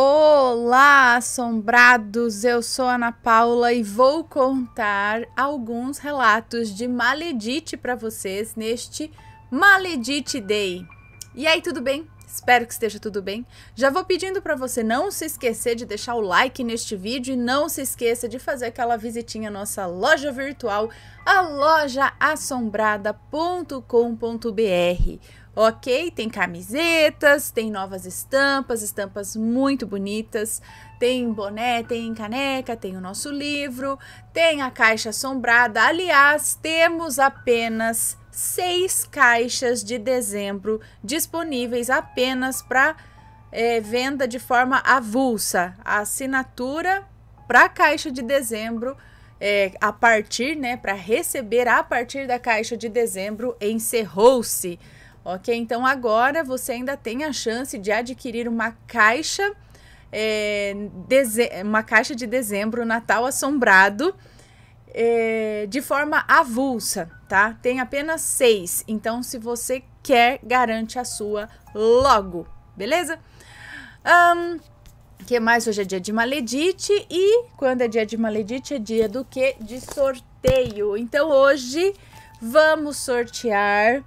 Olá, assombrados! Eu sou Ana Paula e vou contar alguns relatos de Maledite para vocês neste Maledite Day. E aí, tudo bem? Espero que esteja tudo bem. Já vou pedindo para você não se esquecer de deixar o like neste vídeo e não se esqueça de fazer aquela visitinha à nossa loja virtual, a lojaassombrada.com.br ok? Tem camisetas, tem novas estampas, estampas muito bonitas, tem boné, tem caneca, tem o nosso livro, tem a caixa assombrada. Aliás, temos apenas seis caixas de dezembro disponíveis apenas para é, venda de forma avulsa. A assinatura para a caixa de dezembro. É, a partir, né, para receber a partir da caixa de dezembro, encerrou-se. Ok? Então agora você ainda tem a chance de adquirir uma caixa, é, uma caixa de dezembro Natal assombrado é, de forma avulsa, tá? Tem apenas seis. Então, se você quer, garante a sua logo, beleza? Um, que mais? Hoje é dia de maledite e quando é dia de maledite é dia do que? De sorteio. Então hoje vamos sortear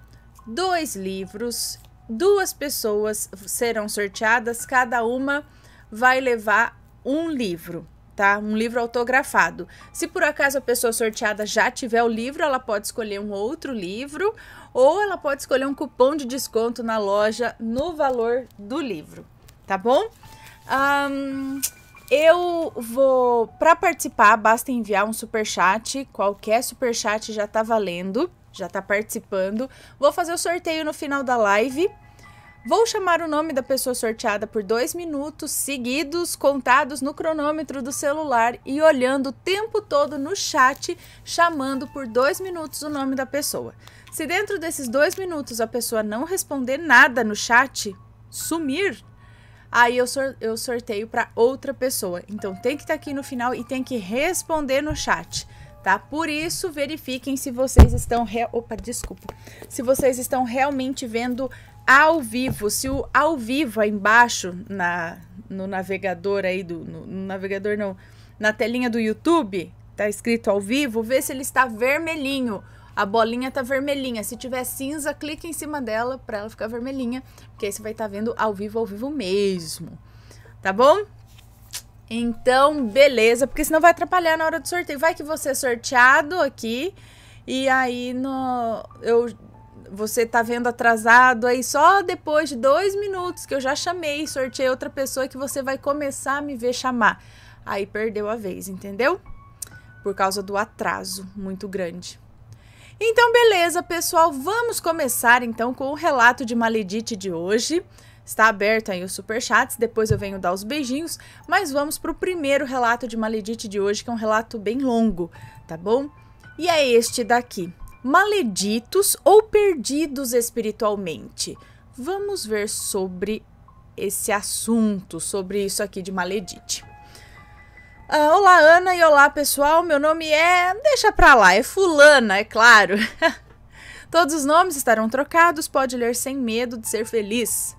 dois livros, duas pessoas serão sorteadas, cada uma vai levar um livro. Tá? Um livro autografado. Se por acaso a pessoa sorteada já tiver o livro, ela pode escolher um outro livro ou ela pode escolher um cupom de desconto na loja no valor do livro, tá bom? Um, eu vou para participar basta enviar um super chat, qualquer super chat já tá valendo já está participando. Vou fazer o sorteio no final da live. Vou chamar o nome da pessoa sorteada por dois minutos seguidos, contados no cronômetro do celular e olhando o tempo todo no chat, chamando por dois minutos o nome da pessoa. Se dentro desses dois minutos a pessoa não responder nada no chat, sumir, aí eu, sor eu sorteio para outra pessoa. Então tem que estar tá aqui no final e tem que responder no chat tá? Por isso, verifiquem se vocês estão, re... opa, desculpa. Se vocês estão realmente vendo ao vivo, se o ao vivo aí embaixo na no navegador aí do no, no navegador não, na telinha do YouTube, tá escrito ao vivo, vê se ele está vermelhinho. A bolinha tá vermelhinha. Se tiver cinza, clique em cima dela para ela ficar vermelhinha, porque aí você vai estar tá vendo ao vivo ao vivo mesmo. Tá bom? Então, beleza, porque senão vai atrapalhar na hora do sorteio. Vai que você é sorteado aqui e aí no, eu, você tá vendo atrasado, aí só depois de dois minutos que eu já chamei, sorteei outra pessoa que você vai começar a me ver chamar. Aí perdeu a vez, entendeu? Por causa do atraso muito grande. Então, beleza, pessoal, vamos começar então com o relato de Maledite de hoje. Está aberto aí os superchats, depois eu venho dar os beijinhos, mas vamos para o primeiro relato de Maledite de hoje, que é um relato bem longo, tá bom? E é este daqui: Maleditos ou perdidos espiritualmente? Vamos ver sobre esse assunto, sobre isso aqui de Maledite. Ah, olá, Ana, e olá, pessoal. Meu nome é. Deixa pra lá, é Fulana, é claro. Todos os nomes estarão trocados, pode ler sem medo de ser feliz.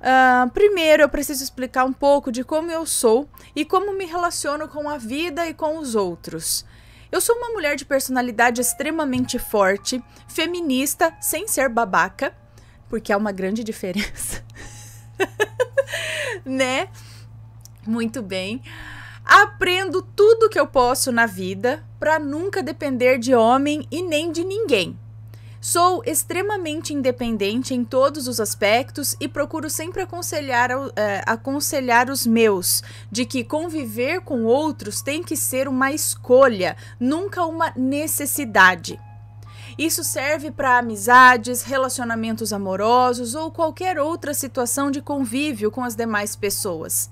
Uh, primeiro, eu preciso explicar um pouco de como eu sou e como me relaciono com a vida e com os outros. Eu sou uma mulher de personalidade extremamente forte, feminista, sem ser babaca, porque há uma grande diferença. né? Muito bem. Aprendo tudo que eu posso na vida para nunca depender de homem e nem de ninguém. Sou extremamente independente em todos os aspectos e procuro sempre aconselhar, eh, aconselhar os meus de que conviver com outros tem que ser uma escolha, nunca uma necessidade. Isso serve para amizades, relacionamentos amorosos ou qualquer outra situação de convívio com as demais pessoas.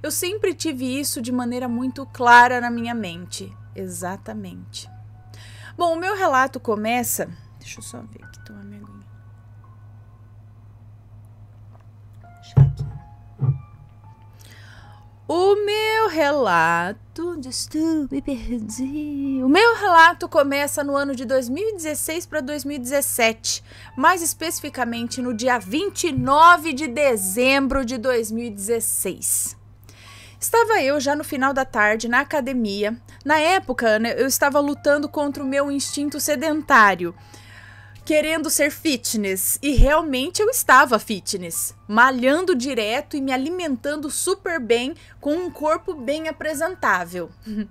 Eu sempre tive isso de maneira muito clara na minha mente. Exatamente. Bom, o meu relato começa Deixa eu só ver aqui, tomar minha aguinha. O meu relato de estou me perdi. O meu relato começa no ano de 2016 para 2017, mais especificamente no dia 29 de dezembro de 2016. Estava eu já no final da tarde na academia. Na época, né, eu estava lutando contra o meu instinto sedentário querendo ser fitness e realmente eu estava fitness, malhando direto e me alimentando super bem com um corpo bem apresentável.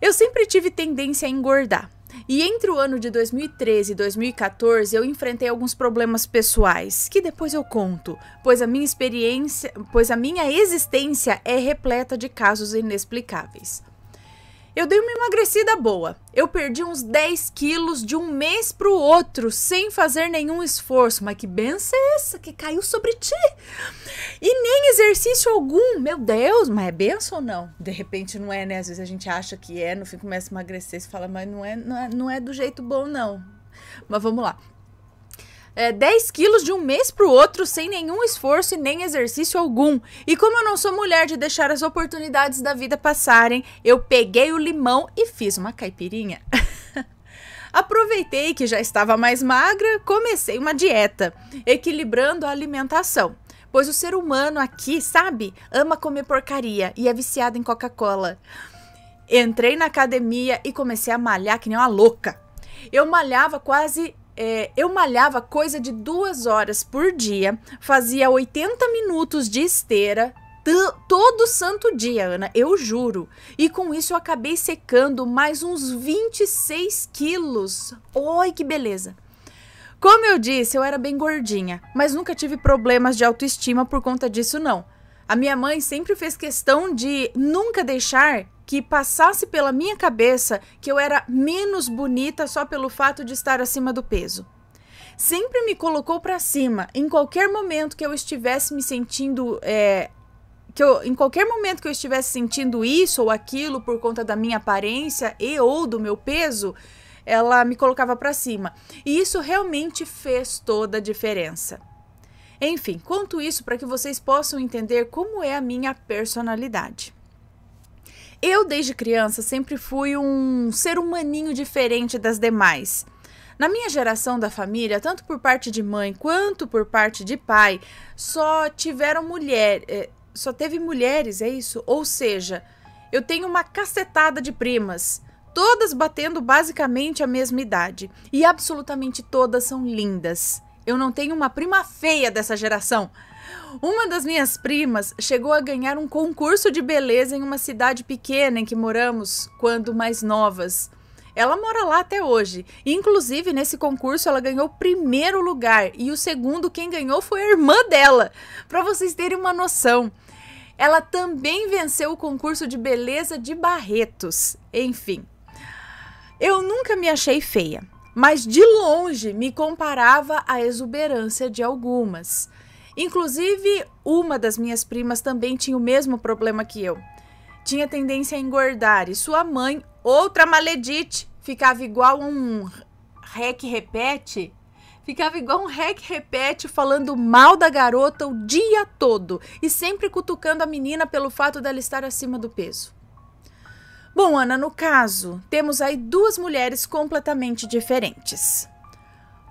eu sempre tive tendência a engordar. E entre o ano de 2013 e 2014 eu enfrentei alguns problemas pessoais, que depois eu conto, pois a minha experiência, pois a minha existência é repleta de casos inexplicáveis. Eu dei uma emagrecida boa. Eu perdi uns 10 quilos de um mês para o outro, sem fazer nenhum esforço. Mas que benção é essa que caiu sobre ti? E nem exercício algum. Meu Deus, mas é benção ou não? De repente não é, né? Às vezes a gente acha que é, no fim começa a emagrecer, se fala, mas não é, não é, não é do jeito bom, não. Mas vamos lá é, 10 quilos de um mês para o outro sem nenhum esforço e nem exercício algum. E como eu não sou mulher de deixar as oportunidades da vida passarem, eu peguei o limão e fiz uma caipirinha. Aproveitei que já estava mais magra, comecei uma dieta, equilibrando a alimentação. Pois o ser humano aqui, sabe, ama comer porcaria e é viciado em Coca-Cola. Entrei na academia e comecei a malhar que nem uma louca. Eu malhava quase é, eu malhava coisa de duas horas por dia, fazia 80 minutos de esteira todo santo dia, Ana, eu juro. E com isso eu acabei secando mais uns 26 quilos. Oi, que beleza! Como eu disse, eu era bem gordinha, mas nunca tive problemas de autoestima por conta disso, não. A minha mãe sempre fez questão de nunca deixar que passasse pela minha cabeça que eu era menos bonita só pelo fato de estar acima do peso. Sempre me colocou para cima, em qualquer momento que eu estivesse me sentindo é, que eu, em qualquer momento que eu estivesse sentindo isso ou aquilo por conta da minha aparência e ou do meu peso, ela me colocava para cima. E isso realmente fez toda a diferença. Enfim, conto isso para que vocês possam entender como é a minha personalidade. Eu, desde criança, sempre fui um ser humaninho diferente das demais. Na minha geração da família, tanto por parte de mãe quanto por parte de pai, só tiveram mulher, é, só teve mulheres, é isso? Ou seja, eu tenho uma cacetada de primas, todas batendo basicamente a mesma idade, e absolutamente todas são lindas. Eu não tenho uma prima feia dessa geração. Uma das minhas primas chegou a ganhar um concurso de beleza em uma cidade pequena em que moramos quando mais novas. Ela mora lá até hoje. Inclusive, nesse concurso, ela ganhou o primeiro lugar e o segundo, quem ganhou foi a irmã dela. Para vocês terem uma noção. Ela também venceu o concurso de beleza de Barretos. Enfim, eu nunca me achei feia, mas de longe me comparava à exuberância de algumas. Inclusive, uma das minhas primas também tinha o mesmo problema que eu. Tinha tendência a engordar e sua mãe, outra maledite, ficava igual um rec repete. Ficava igual um rec repete falando mal da garota o dia todo e sempre cutucando a menina pelo fato dela estar acima do peso. Bom, Ana, no caso, temos aí duas mulheres completamente diferentes.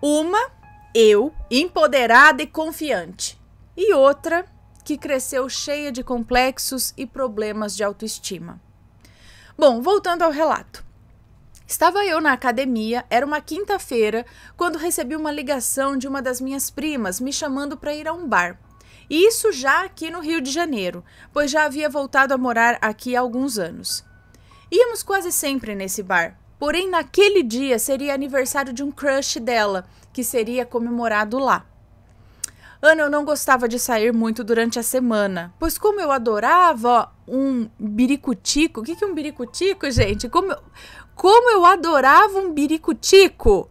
Uma, eu, empoderada e confiante e outra que cresceu cheia de complexos e problemas de autoestima. Bom, voltando ao relato. Estava eu na academia, era uma quinta-feira, quando recebi uma ligação de uma das minhas primas me chamando para ir a um bar. E isso já aqui no Rio de Janeiro, pois já havia voltado a morar aqui há alguns anos. Íamos quase sempre nesse bar, porém naquele dia seria aniversário de um crush dela, que seria comemorado lá. Ana, eu não gostava de sair muito durante a semana, pois como eu adorava um biricutico, o que, que é um biricutico, gente? Como eu, como eu adorava um biricutico,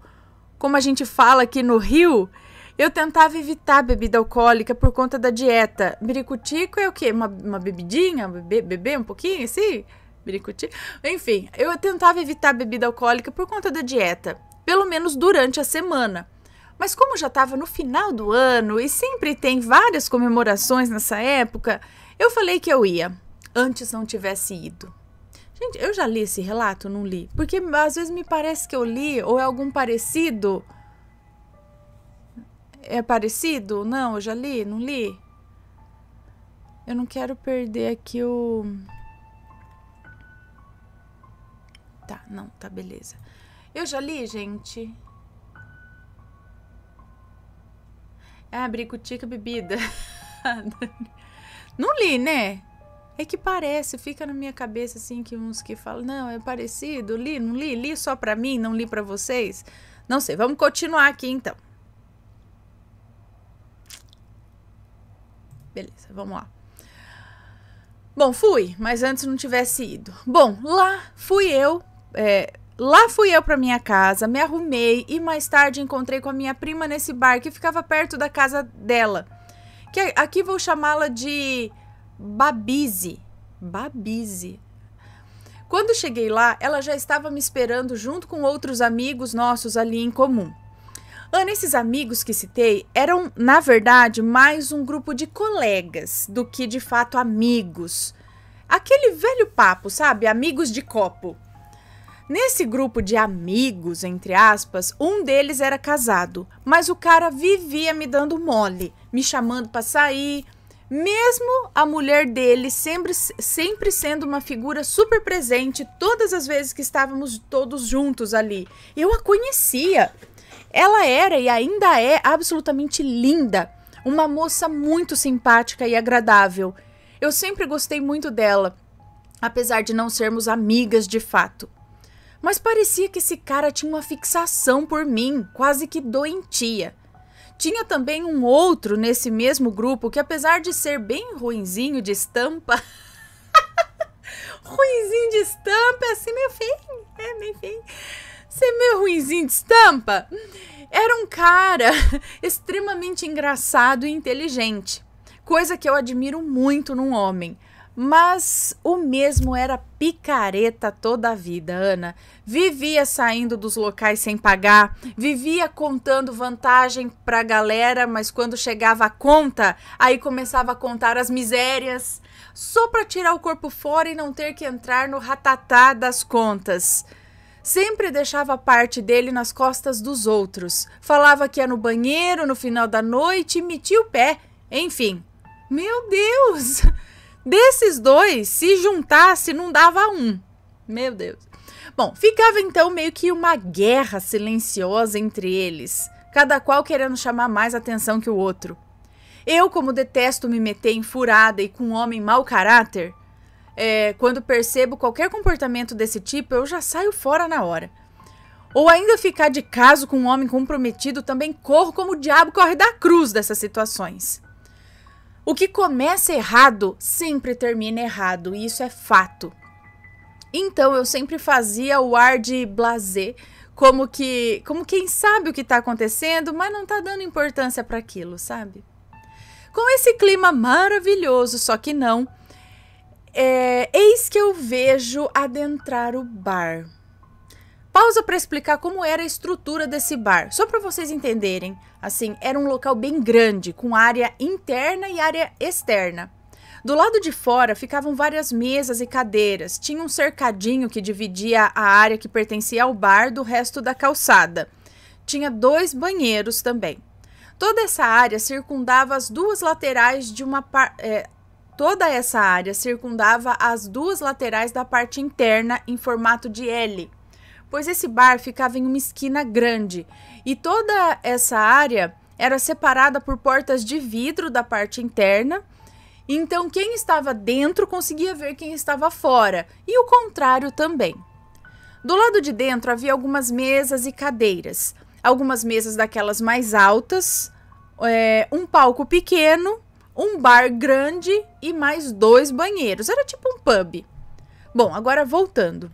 como a gente fala aqui no Rio, eu tentava evitar bebida alcoólica por conta da dieta. Biricutico é o quê? Uma, uma bebidinha? beber um pouquinho, assim? Biricutico? Enfim, eu tentava evitar bebida alcoólica por conta da dieta, pelo menos durante a semana. Mas como já estava no final do ano e sempre tem várias comemorações nessa época, eu falei que eu ia, antes não tivesse ido. Gente, eu já li esse relato, não li? Porque às vezes me parece que eu li ou é algum parecido. É parecido? Não, eu já li, não li. Eu não quero perder aqui o Tá, não, tá beleza. Eu já li, gente. É ah, bricutica bebida. Não li, né? É que parece, fica na minha cabeça assim que uns que falam, não, é parecido, li, não li, li só para mim, não li para vocês. Não sei, vamos continuar aqui então. Beleza, vamos lá. Bom, fui, mas antes não tivesse ido. Bom, lá fui eu. É, Lá fui eu para minha casa, me arrumei e mais tarde encontrei com a minha prima nesse bar que ficava perto da casa dela. Que aqui vou chamá-la de Babize. Babize. Quando cheguei lá, ela já estava me esperando junto com outros amigos nossos ali em comum. Ana, esses amigos que citei eram, na verdade, mais um grupo de colegas do que de fato amigos. Aquele velho papo, sabe? Amigos de copo. Nesse grupo de amigos, entre aspas, um deles era casado, mas o cara vivia me dando mole, me chamando para sair. Mesmo a mulher dele sempre, sempre sendo uma figura super presente todas as vezes que estávamos todos juntos ali. Eu a conhecia. Ela era e ainda é absolutamente linda, uma moça muito simpática e agradável. Eu sempre gostei muito dela, apesar de não sermos amigas de fato. Mas parecia que esse cara tinha uma fixação por mim, quase que doentia. Tinha também um outro nesse mesmo grupo que, apesar de ser bem ruinzinho de estampa. ruinzinho de estampa assim, né, é assim, meu filho. É, meu filho. ser meio ruinzinho de estampa? Era um cara extremamente engraçado e inteligente, coisa que eu admiro muito num homem. Mas o mesmo era picareta toda a vida, Ana. Vivia saindo dos locais sem pagar, vivia contando vantagem pra galera, mas quando chegava a conta, aí começava a contar as misérias, só pra tirar o corpo fora e não ter que entrar no ratatá das contas. Sempre deixava parte dele nas costas dos outros. Falava que ia no banheiro no final da noite e metia o pé. Enfim. Meu Deus! Desses dois, se juntasse, não dava um. Meu Deus. Bom, ficava então meio que uma guerra silenciosa entre eles, cada qual querendo chamar mais atenção que o outro. Eu, como detesto me meter em furada e com um homem mau caráter, é, quando percebo qualquer comportamento desse tipo, eu já saio fora na hora. Ou ainda ficar de caso com um homem comprometido, também corro como o diabo corre da cruz dessas situações. O que começa errado sempre termina errado, e isso é fato. Então eu sempre fazia o ar de blazer, como que, como quem sabe o que está acontecendo, mas não está dando importância para aquilo, sabe? Com esse clima maravilhoso, só que não, é, eis que eu vejo adentrar o bar Pausa para explicar como era a estrutura desse bar, só para vocês entenderem. Assim, era um local bem grande, com área interna e área externa. Do lado de fora ficavam várias mesas e cadeiras, tinha um cercadinho que dividia a área que pertencia ao bar do resto da calçada. Tinha dois banheiros também. Toda essa área circundava as duas laterais de uma par... é, toda essa área circundava as duas laterais da parte interna em formato de L, pois esse bar ficava em uma esquina grande e toda essa área era separada por portas de vidro da parte interna. Então, quem estava dentro conseguia ver quem estava fora, e o contrário também. Do lado de dentro havia algumas mesas e cadeiras, algumas mesas daquelas mais altas, é, um palco pequeno, um bar grande e mais dois banheiros. Era tipo um pub. Bom, agora voltando.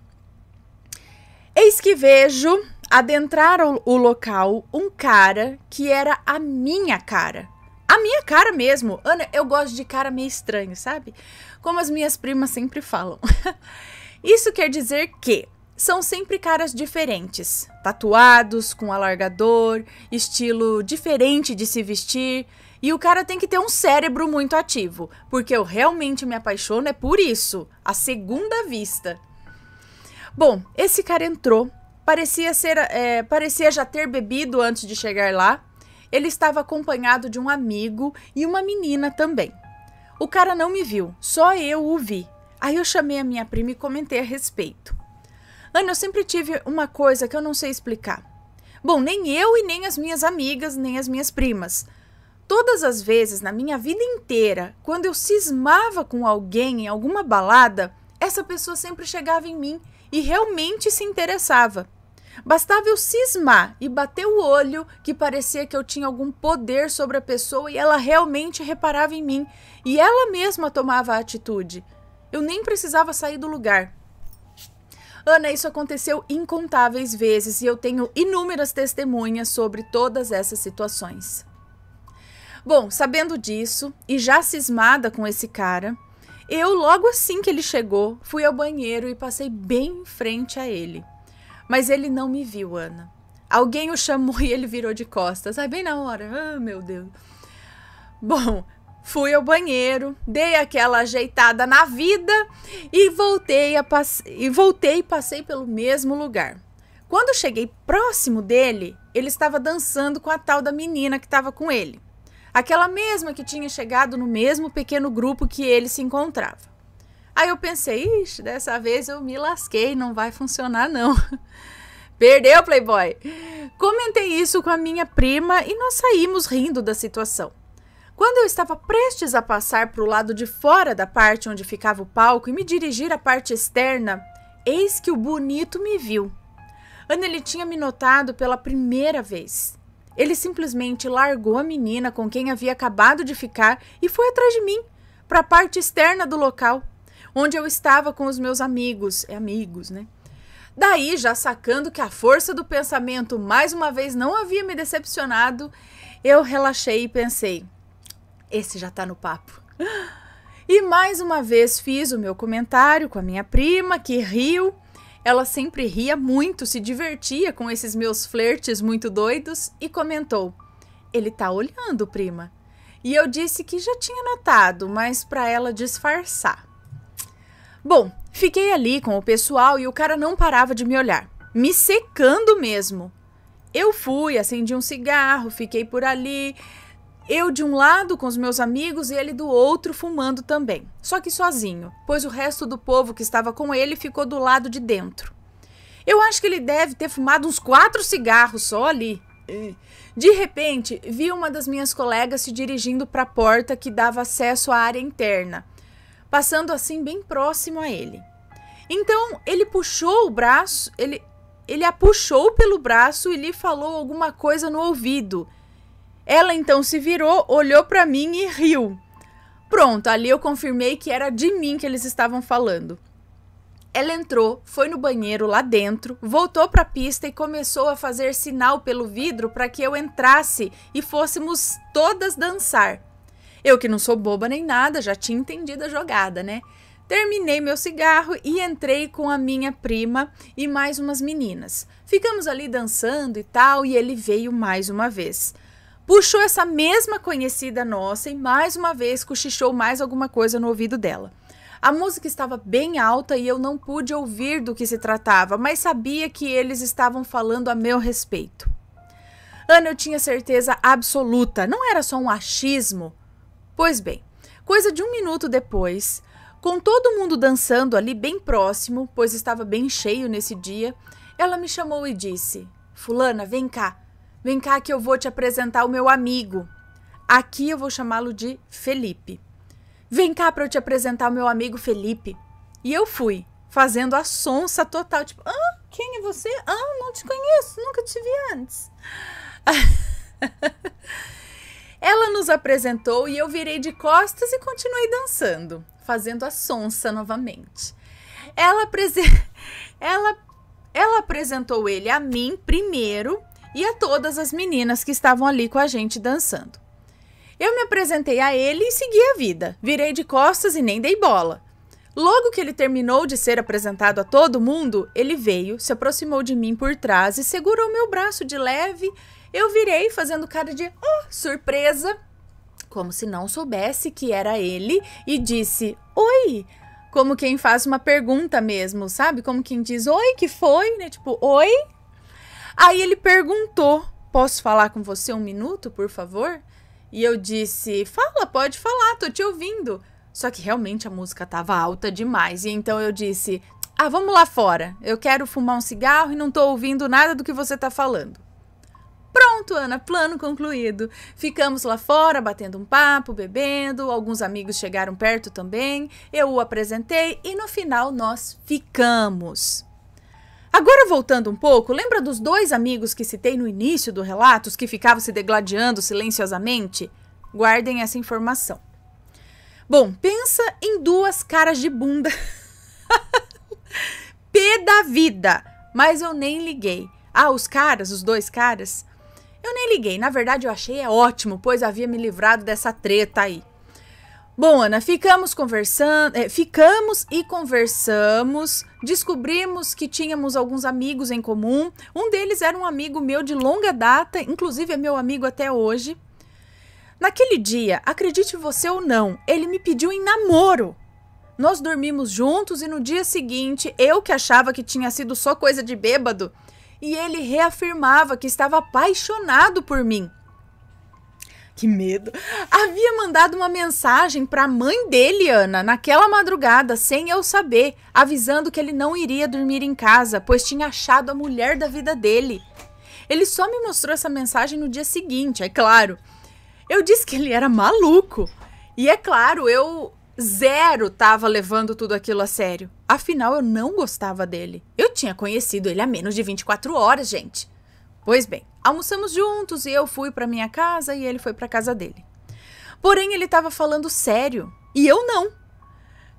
Eis que vejo adentrar o local um cara que era a minha cara. A minha cara mesmo. Ana, eu gosto de cara meio estranho, sabe? Como as minhas primas sempre falam. Isso quer dizer que são sempre caras diferentes, tatuados, com alargador, estilo diferente de se vestir, e o cara tem que ter um cérebro muito ativo, porque eu realmente me apaixono é por isso, a segunda vista. Bom, esse cara entrou, parecia, ser, é, parecia já ter bebido antes de chegar lá. Ele estava acompanhado de um amigo e uma menina também. O cara não me viu, só eu o vi. Aí eu chamei a minha prima e comentei a respeito. Ana, eu sempre tive uma coisa que eu não sei explicar. Bom, nem eu e nem as minhas amigas, nem as minhas primas. Todas as vezes na minha vida inteira, quando eu cismava com alguém em alguma balada, essa pessoa sempre chegava em mim e realmente se interessava. Bastava eu cismar e bater o olho que parecia que eu tinha algum poder sobre a pessoa e ela realmente reparava em mim e ela mesma tomava a atitude. Eu nem precisava sair do lugar. Ana, isso aconteceu incontáveis vezes e eu tenho inúmeras testemunhas sobre todas essas situações. Bom, sabendo disso e já cismada com esse cara, eu, logo assim que ele chegou, fui ao banheiro e passei bem em frente a ele. Mas ele não me viu, Ana. Alguém o chamou e ele virou de costas. Ai, bem na hora. Ah, oh, meu Deus. Bom, fui ao banheiro, dei aquela ajeitada na vida e voltei a e voltei e passei pelo mesmo lugar. Quando cheguei próximo dele, ele estava dançando com a tal da menina que estava com ele. Aquela mesma que tinha chegado no mesmo pequeno grupo que ele se encontrava. Aí eu pensei, ixi, dessa vez eu me lasquei, não vai funcionar não. Perdeu, Playboy! Comentei isso com a minha prima e nós saímos rindo da situação. Quando eu estava prestes a passar para o lado de fora da parte onde ficava o palco e me dirigir à parte externa, eis que o bonito me viu. Ana ele tinha me notado pela primeira vez. Ele simplesmente largou a menina com quem havia acabado de ficar e foi atrás de mim, para a parte externa do local, onde eu estava com os meus amigos, é amigos, né? Daí, já sacando que a força do pensamento mais uma vez não havia me decepcionado, eu relaxei e pensei: esse já tá no papo. E mais uma vez fiz o meu comentário com a minha prima, que riu ela sempre ria muito, se divertia com esses meus flertes muito doidos e comentou: Ele tá olhando, prima. E eu disse que já tinha notado, mas para ela disfarçar. Bom, fiquei ali com o pessoal e o cara não parava de me olhar, me secando mesmo. Eu fui, acendi um cigarro, fiquei por ali, eu de um lado com os meus amigos e ele do outro fumando também, só que sozinho, pois o resto do povo que estava com ele ficou do lado de dentro. Eu acho que ele deve ter fumado uns quatro cigarros só ali. De repente, vi uma das minhas colegas se dirigindo para a porta que dava acesso à área interna, passando assim bem próximo a ele. Então, ele puxou o braço, ele, ele a puxou pelo braço e lhe falou alguma coisa no ouvido ela então se virou, olhou para mim e riu. Pronto, ali eu confirmei que era de mim que eles estavam falando. Ela entrou, foi no banheiro lá dentro, voltou para a pista e começou a fazer sinal pelo vidro para que eu entrasse e fôssemos todas dançar. Eu que não sou boba nem nada, já tinha entendido a jogada, né? Terminei meu cigarro e entrei com a minha prima e mais umas meninas. Ficamos ali dançando e tal, e ele veio mais uma vez puxou essa mesma conhecida nossa e mais uma vez cochichou mais alguma coisa no ouvido dela. A música estava bem alta e eu não pude ouvir do que se tratava, mas sabia que eles estavam falando a meu respeito. Ana, eu tinha certeza absoluta, não era só um achismo. Pois bem, coisa de um minuto depois, com todo mundo dançando ali bem próximo, pois estava bem cheio nesse dia, ela me chamou e disse: Fulana, vem cá, Vem cá que eu vou te apresentar o meu amigo. Aqui eu vou chamá-lo de Felipe. Vem cá para eu te apresentar o meu amigo Felipe. E eu fui, fazendo a sonsa total, tipo, ah, quem é você? Ah, não te conheço, nunca te vi antes. Ela nos apresentou e eu virei de costas e continuei dançando, fazendo a sonsa novamente. Ela, ela... ela apresentou ele a mim primeiro e a todas as meninas que estavam ali com a gente dançando. Eu me apresentei a ele e segui a vida. Virei de costas e nem dei bola. Logo que ele terminou de ser apresentado a todo mundo, ele veio, se aproximou de mim por trás e segurou meu braço de leve. Eu virei fazendo cara de oh, surpresa, como se não soubesse que era ele, e disse: "Oi". Como quem faz uma pergunta mesmo, sabe? Como quem diz: "Oi, que foi?", né? Tipo: "Oi". Aí ele perguntou: Posso falar com você um minuto, por favor? E eu disse: Fala, pode falar, tô te ouvindo. Só que realmente a música tava alta demais. E então eu disse: Ah, vamos lá fora. Eu quero fumar um cigarro e não tô ouvindo nada do que você tá falando. Pronto, Ana, plano concluído. Ficamos lá fora batendo um papo, bebendo. Alguns amigos chegaram perto também. Eu o apresentei e no final nós ficamos. Agora voltando um pouco, lembra dos dois amigos que citei no início do relato, os que ficavam se degladiando silenciosamente? Guardem essa informação. Bom, pensa em duas caras de bunda. P da vida, mas eu nem liguei. Ah, os caras, os dois caras? Eu nem liguei. Na verdade, eu achei é ótimo, pois havia me livrado dessa treta aí. Bom, Ana, ficamos conversando, é, ficamos e conversamos. Descobrimos que tínhamos alguns amigos em comum. Um deles era um amigo meu de longa data, inclusive é meu amigo até hoje. Naquele dia, acredite você ou não, ele me pediu em namoro. Nós dormimos juntos e no dia seguinte, eu que achava que tinha sido só coisa de bêbado, e ele reafirmava que estava apaixonado por mim que medo, havia mandado uma mensagem para a mãe dele, Ana, naquela madrugada, sem eu saber, avisando que ele não iria dormir em casa, pois tinha achado a mulher da vida dele. Ele só me mostrou essa mensagem no dia seguinte, é claro. Eu disse que ele era maluco. E é claro, eu zero tava levando tudo aquilo a sério. Afinal, eu não gostava dele. Eu tinha conhecido ele há menos de 24 horas, gente. Pois bem, almoçamos juntos e eu fui para minha casa e ele foi para casa dele. Porém, ele estava falando sério e eu não.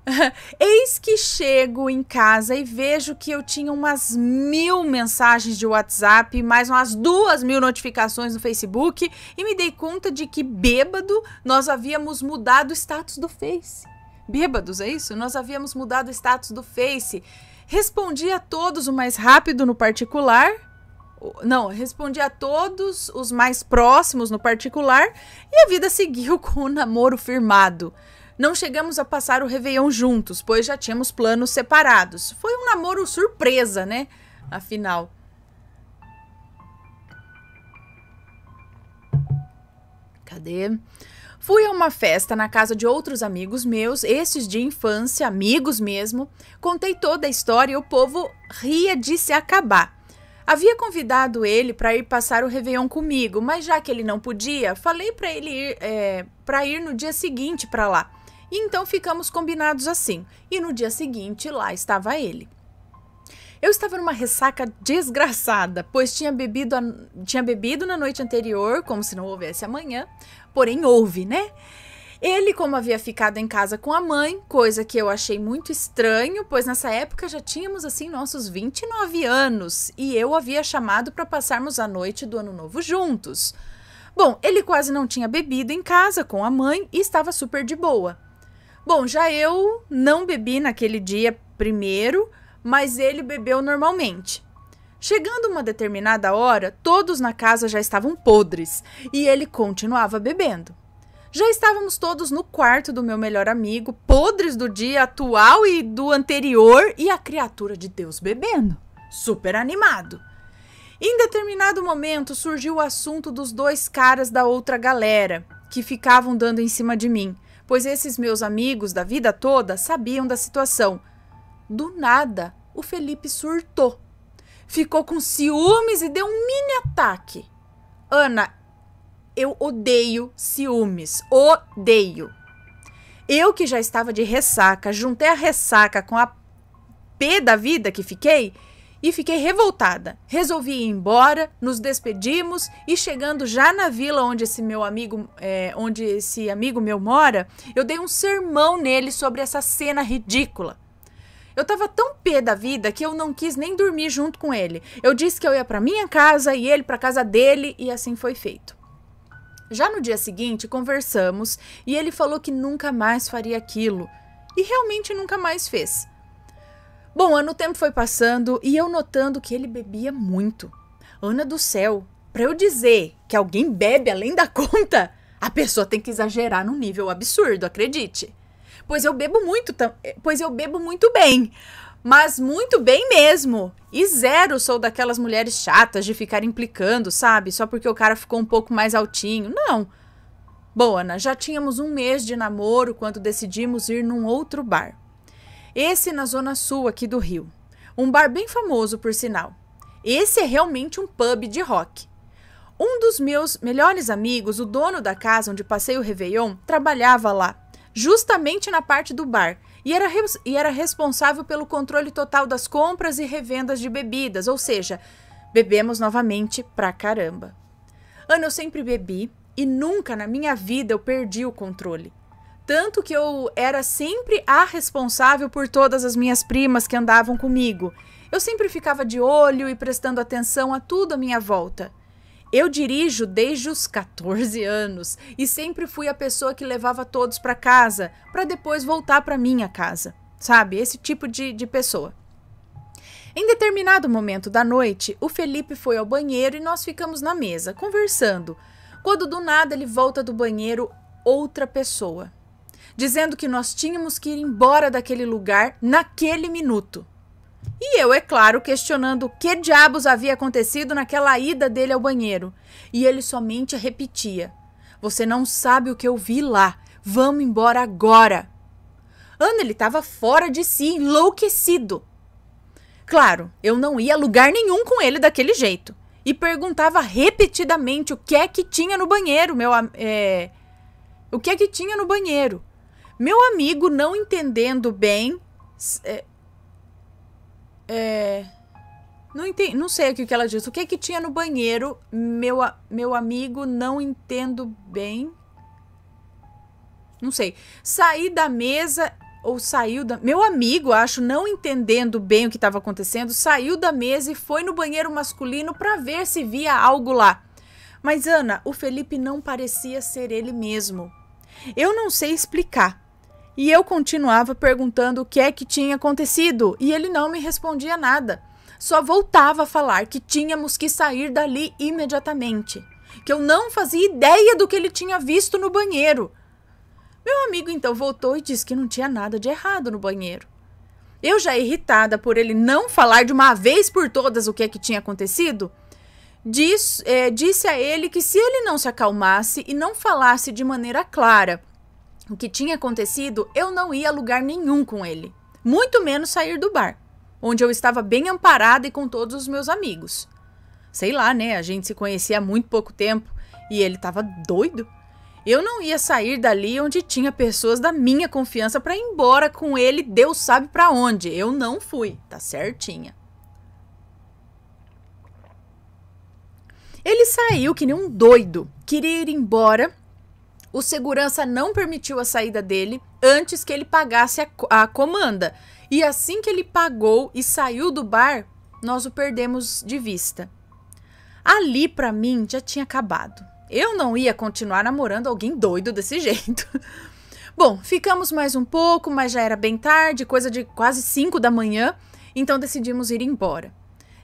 Eis que chego em casa e vejo que eu tinha umas mil mensagens de WhatsApp, mais umas duas mil notificações no Facebook, e me dei conta de que, bêbado, nós havíamos mudado o status do Face. Bêbados, é isso? Nós havíamos mudado o status do Face. Respondi a todos o mais rápido no particular não, respondi a todos os mais próximos no particular e a vida seguiu com o um namoro firmado. Não chegamos a passar o Réveillon juntos, pois já tínhamos planos separados. Foi um namoro surpresa, né? Afinal. Cadê? Fui a uma festa na casa de outros amigos meus, esses de infância, amigos mesmo. Contei toda a história e o povo ria de se acabar. Havia convidado ele para ir passar o Réveillon comigo, mas já que ele não podia, falei para ele ir, é, ir no dia seguinte para lá. E então ficamos combinados assim. E no dia seguinte lá estava ele. Eu estava numa ressaca desgraçada, pois tinha bebido, a... tinha bebido na noite anterior, como se não houvesse amanhã, porém houve, né? Ele, como havia ficado em casa com a mãe, coisa que eu achei muito estranho, pois nessa época já tínhamos assim nossos 29 anos e eu havia chamado para passarmos a noite do Ano Novo juntos. Bom, ele quase não tinha bebido em casa com a mãe e estava super de boa. Bom, já eu não bebi naquele dia primeiro, mas ele bebeu normalmente. Chegando uma determinada hora, todos na casa já estavam podres e ele continuava bebendo. Já estávamos todos no quarto do meu melhor amigo, podres do dia atual e do anterior, e a criatura de Deus bebendo, super animado. Em determinado momento surgiu o assunto dos dois caras da outra galera que ficavam dando em cima de mim, pois esses meus amigos da vida toda sabiam da situação. Do nada, o Felipe surtou. Ficou com ciúmes e deu um mini ataque. Ana eu odeio ciúmes. Odeio. Eu que já estava de ressaca, juntei a ressaca com a P da vida que fiquei e fiquei revoltada. Resolvi ir embora, nos despedimos e chegando já na vila onde esse meu amigo, é, onde esse amigo meu mora, eu dei um sermão nele sobre essa cena ridícula. Eu tava tão pé da vida que eu não quis nem dormir junto com ele. Eu disse que eu ia para minha casa e ele para casa dele e assim foi feito. Já no dia seguinte, conversamos e ele falou que nunca mais faria aquilo. E realmente nunca mais fez. Bom, ano o tempo foi passando e eu notando que ele bebia muito. Ana do céu, para eu dizer que alguém bebe além da conta, a pessoa tem que exagerar num nível absurdo, acredite. Pois eu bebo muito, eh, pois eu bebo muito bem. Mas muito bem mesmo. E zero sou daquelas mulheres chatas de ficar implicando, sabe? Só porque o cara ficou um pouco mais altinho. Não. Boa, Ana, já tínhamos um mês de namoro quando decidimos ir num outro bar. Esse na zona sul aqui do Rio. Um bar bem famoso, por sinal. Esse é realmente um pub de rock. Um dos meus melhores amigos, o dono da casa onde passei o Réveillon, trabalhava lá, justamente na parte do bar, e era, e era responsável pelo controle total das compras e revendas de bebidas, ou seja, bebemos novamente pra caramba. Ana, eu sempre bebi e nunca na minha vida eu perdi o controle. Tanto que eu era sempre a responsável por todas as minhas primas que andavam comigo. Eu sempre ficava de olho e prestando atenção a tudo à minha volta. Eu dirijo desde os 14 anos e sempre fui a pessoa que levava todos para casa para depois voltar para minha casa, sabe? Esse tipo de, de pessoa. Em determinado momento da noite, o Felipe foi ao banheiro e nós ficamos na mesa, conversando. Quando do nada ele volta do banheiro, outra pessoa, dizendo que nós tínhamos que ir embora daquele lugar naquele minuto. E eu, é claro, questionando o que diabos havia acontecido naquela ida dele ao banheiro. E ele somente repetia: Você não sabe o que eu vi lá. Vamos embora agora. Ana, ele estava fora de si, enlouquecido. Claro, eu não ia a lugar nenhum com ele daquele jeito. E perguntava repetidamente o que é que tinha no banheiro, meu. É, o que é que tinha no banheiro? Meu amigo, não entendendo bem, é, é. Não, entendi, não sei o que ela disse. O que é que tinha no banheiro? Meu, meu amigo, não entendo bem. Não sei. Saí da mesa ou saiu da. Meu amigo, acho, não entendendo bem o que estava acontecendo, saiu da mesa e foi no banheiro masculino para ver se via algo lá. Mas, Ana, o Felipe não parecia ser ele mesmo. Eu não sei explicar. E eu continuava perguntando o que é que tinha acontecido e ele não me respondia nada. Só voltava a falar que tínhamos que sair dali imediatamente, que eu não fazia ideia do que ele tinha visto no banheiro. Meu amigo então voltou e disse que não tinha nada de errado no banheiro. Eu já irritada por ele não falar de uma vez por todas o que é que tinha acontecido, disse eh, é, disse a ele que se ele não se acalmasse e não falasse de maneira clara o que tinha acontecido, eu não ia a lugar nenhum com ele, muito menos sair do bar, onde eu estava bem amparada e com todos os meus amigos. Sei lá, né? A gente se conhecia há muito pouco tempo e ele estava doido. Eu não ia sair dali onde tinha pessoas da minha confiança para ir embora com ele, Deus sabe para onde. Eu não fui, tá certinha. Ele saiu que nem um doido, queria ir embora o segurança não permitiu a saída dele antes que ele pagasse a, a comanda. E assim que ele pagou e saiu do bar, nós o perdemos de vista. Ali, para mim, já tinha acabado. Eu não ia continuar namorando alguém doido desse jeito. Bom, ficamos mais um pouco, mas já era bem tarde, coisa de quase 5 da manhã, então decidimos ir embora.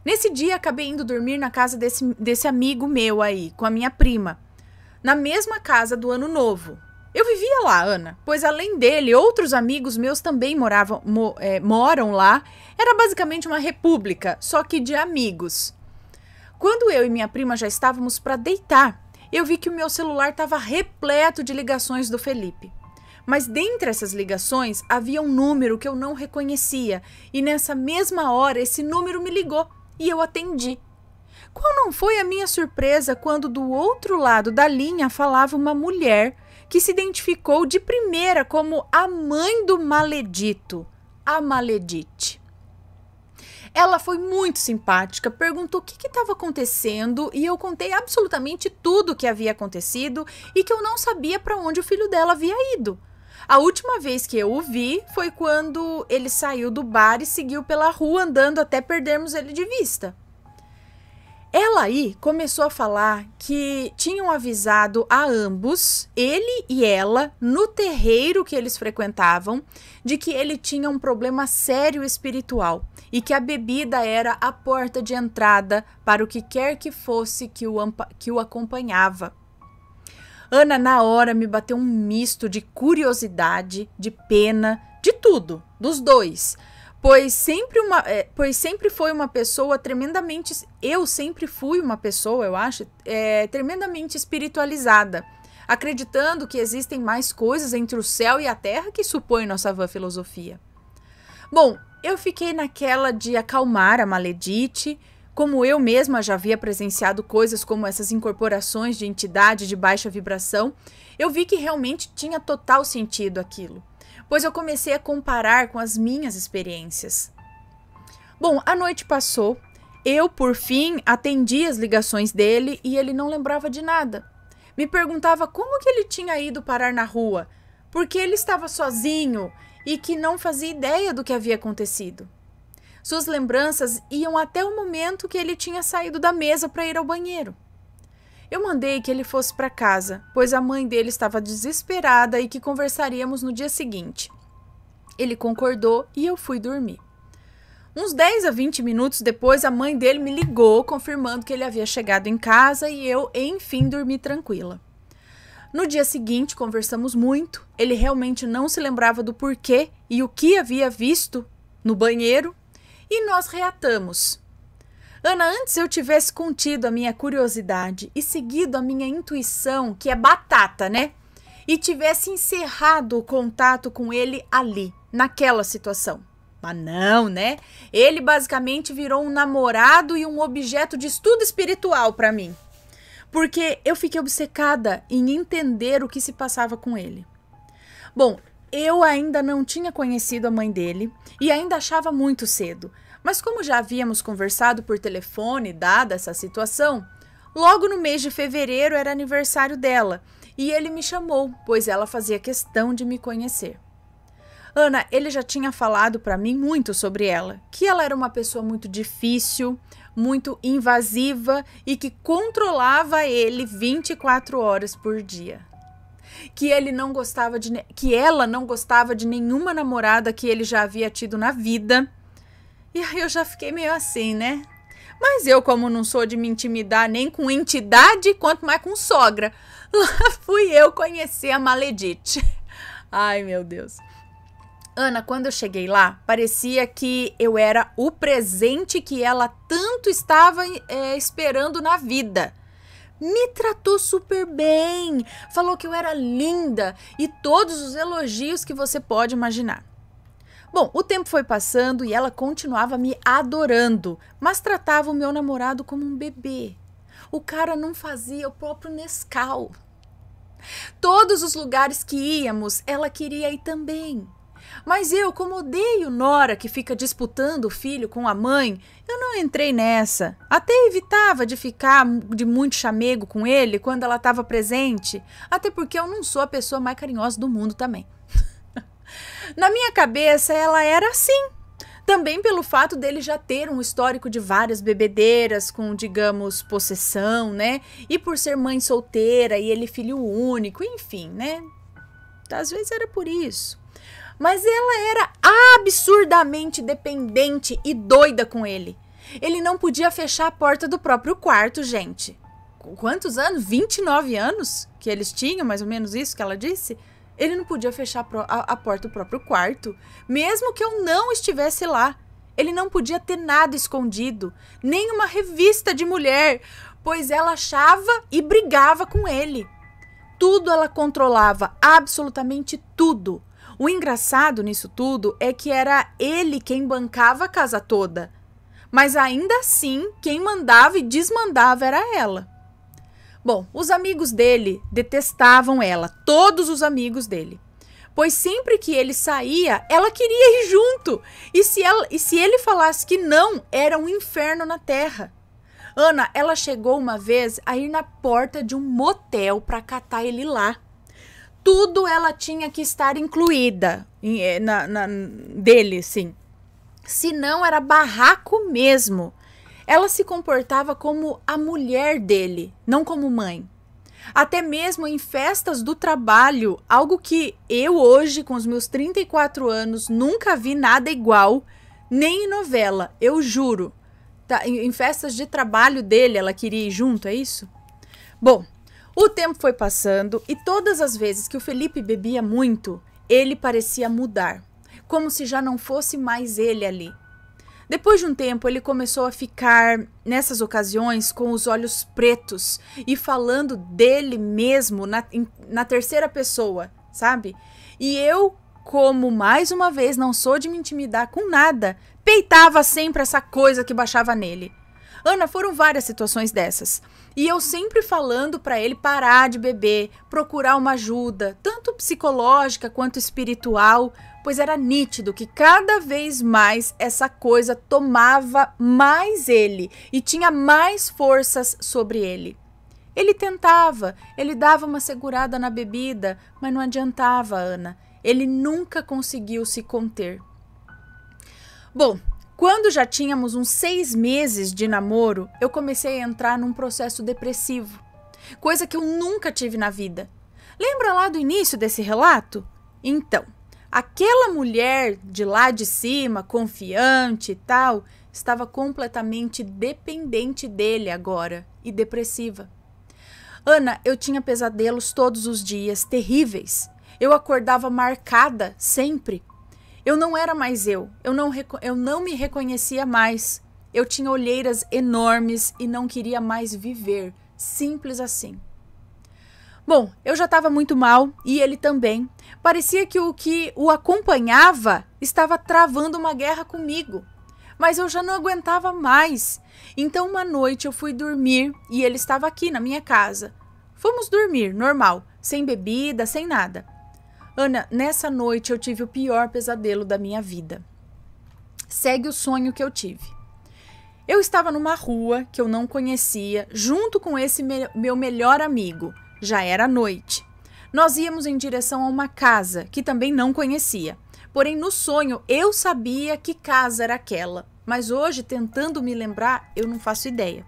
Nesse dia, acabei indo dormir na casa desse, desse amigo meu aí, com a minha prima na mesma casa do Ano Novo. Eu vivia lá, Ana, pois além dele, outros amigos meus também moravam, mo, é, moram lá. Era basicamente uma república, só que de amigos. Quando eu e minha prima já estávamos para deitar, eu vi que o meu celular estava repleto de ligações do Felipe. Mas dentre essas ligações havia um número que eu não reconhecia, e nessa mesma hora esse número me ligou e eu atendi. Qual não foi a minha surpresa quando do outro lado da linha falava uma mulher que se identificou de primeira como a mãe do maledito, a maledite. Ela foi muito simpática, perguntou o que estava acontecendo e eu contei absolutamente tudo o que havia acontecido e que eu não sabia para onde o filho dela havia ido. A última vez que eu o vi foi quando ele saiu do bar e seguiu pela rua andando até perdermos ele de vista. Ela aí começou a falar que tinham avisado a ambos, ele e ela, no terreiro que eles frequentavam, de que ele tinha um problema sério espiritual e que a bebida era a porta de entrada para o que quer que fosse que o, que o acompanhava. Ana, na hora, me bateu um misto de curiosidade, de pena, de tudo, dos dois pois sempre uma é, pois sempre foi uma pessoa tremendamente eu sempre fui uma pessoa eu acho é, tremendamente espiritualizada acreditando que existem mais coisas entre o céu e a terra que supõe nossa vã filosofia bom eu fiquei naquela de acalmar a maledite como eu mesma já havia presenciado coisas como essas incorporações de entidade de baixa vibração eu vi que realmente tinha total sentido aquilo pois eu comecei a comparar com as minhas experiências. Bom, a noite passou, eu, por fim, atendi as ligações dele e ele não lembrava de nada. Me perguntava como que ele tinha ido parar na rua, porque ele estava sozinho e que não fazia ideia do que havia acontecido. Suas lembranças iam até o momento que ele tinha saído da mesa para ir ao banheiro. Eu mandei que ele fosse para casa, pois a mãe dele estava desesperada e que conversaríamos no dia seguinte. Ele concordou e eu fui dormir. Uns 10 a 20 minutos depois, a mãe dele me ligou, confirmando que ele havia chegado em casa e eu, enfim, dormi tranquila. No dia seguinte, conversamos muito. Ele realmente não se lembrava do porquê e o que havia visto no banheiro, e nós reatamos. Ana, antes eu tivesse contido a minha curiosidade e seguido a minha intuição, que é batata, né? E tivesse encerrado o contato com ele ali, naquela situação. Mas não, né? Ele basicamente virou um namorado e um objeto de estudo espiritual para mim. Porque eu fiquei obcecada em entender o que se passava com ele. Bom, eu ainda não tinha conhecido a mãe dele e ainda achava muito cedo. Mas como já havíamos conversado por telefone, dada essa situação, logo no mês de fevereiro era aniversário dela e ele me chamou, pois ela fazia questão de me conhecer. Ana, ele já tinha falado para mim muito sobre ela, que ela era uma pessoa muito difícil, muito invasiva e que controlava ele 24 horas por dia. Que ele não gostava de que ela não gostava de nenhuma namorada que ele já havia tido na vida e aí eu já fiquei meio assim, né? Mas eu, como não sou de me intimidar nem com entidade, quanto mais com sogra, lá fui eu conhecer a Maledite. Ai, meu Deus. Ana, quando eu cheguei lá, parecia que eu era o presente que ela tanto estava é, esperando na vida. Me tratou super bem, falou que eu era linda e todos os elogios que você pode imaginar. Bom, o tempo foi passando e ela continuava me adorando, mas tratava o meu namorado como um bebê. O cara não fazia o próprio Nescau. Todos os lugares que íamos, ela queria ir também. Mas eu, como odeio Nora que fica disputando o filho com a mãe, eu não entrei nessa. Até evitava de ficar de muito chamego com ele quando ela estava presente, até porque eu não sou a pessoa mais carinhosa do mundo também. Na minha cabeça, ela era assim. Também pelo fato dele já ter um histórico de várias bebedeiras com, digamos, possessão, né? E por ser mãe solteira e ele filho único, enfim, né? Às vezes era por isso. Mas ela era absurdamente dependente e doida com ele. Ele não podia fechar a porta do próprio quarto, gente. Quantos anos? 29 anos que eles tinham, mais ou menos isso que ela disse? Ele não podia fechar a porta do próprio quarto, mesmo que eu não estivesse lá. Ele não podia ter nada escondido, nem uma revista de mulher, pois ela achava e brigava com ele. Tudo ela controlava, absolutamente tudo. O engraçado nisso tudo é que era ele quem bancava a casa toda. Mas ainda assim, quem mandava e desmandava era ela. Bom, os amigos dele detestavam ela, todos os amigos dele. Pois sempre que ele saía, ela queria ir junto. E se, ela, e se ele falasse que não, era um inferno na terra. Ana, ela chegou uma vez a ir na porta de um motel para catar ele lá. Tudo ela tinha que estar incluída em, eh, na, na, dele, sim. Se não, era barraco mesmo. Ela se comportava como a mulher dele, não como mãe. Até mesmo em festas do trabalho, algo que eu hoje, com os meus 34 anos, nunca vi nada igual, nem em novela, eu juro. Tá, em festas de trabalho dele, ela queria ir junto, é isso? Bom, o tempo foi passando e todas as vezes que o Felipe bebia muito, ele parecia mudar, como se já não fosse mais ele ali. Depois de um tempo, ele começou a ficar nessas ocasiões com os olhos pretos e falando dele mesmo na, em, na terceira pessoa, sabe? E eu, como mais uma vez não sou de me intimidar com nada, peitava sempre essa coisa que baixava nele. Ana, foram várias situações dessas. E eu sempre falando para ele parar de beber, procurar uma ajuda, tanto psicológica quanto espiritual, pois era nítido que cada vez mais essa coisa tomava mais ele e tinha mais forças sobre ele. Ele tentava, ele dava uma segurada na bebida, mas não adiantava, Ana. Ele nunca conseguiu se conter. Bom, quando já tínhamos uns seis meses de namoro, eu comecei a entrar num processo depressivo, coisa que eu nunca tive na vida. Lembra lá do início desse relato? Então, aquela mulher de lá de cima, confiante e tal, estava completamente dependente dele agora e depressiva. Ana, eu tinha pesadelos todos os dias, terríveis. Eu acordava marcada sempre eu não era mais eu. Eu não, eu não me reconhecia mais. Eu tinha olheiras enormes e não queria mais viver. Simples assim. Bom, eu já estava muito mal e ele também. Parecia que o que o acompanhava estava travando uma guerra comigo. Mas eu já não aguentava mais. Então, uma noite eu fui dormir e ele estava aqui na minha casa. Fomos dormir, normal, sem bebida, sem nada. Ana, nessa noite eu tive o pior pesadelo da minha vida. Segue o sonho que eu tive. Eu estava numa rua que eu não conhecia, junto com esse me meu melhor amigo. Já era noite. Nós íamos em direção a uma casa que também não conhecia. Porém, no sonho eu sabia que casa era aquela, mas hoje, tentando me lembrar, eu não faço ideia.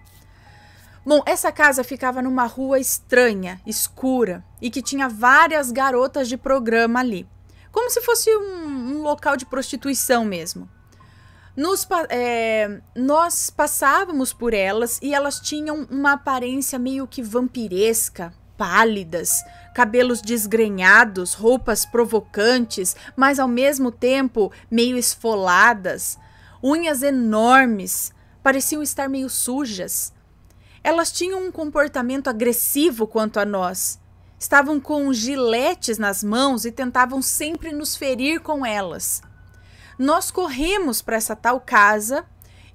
Bom, essa casa ficava numa rua estranha, escura e que tinha várias garotas de programa ali, como se fosse um, um local de prostituição mesmo. Nos, é, nós passávamos por elas e elas tinham uma aparência meio que vampiresca, pálidas, cabelos desgrenhados, roupas provocantes, mas ao mesmo tempo meio esfoladas, unhas enormes, pareciam estar meio sujas elas tinham um comportamento agressivo quanto a nós. Estavam com giletes nas mãos e tentavam sempre nos ferir com elas. Nós corremos para essa tal casa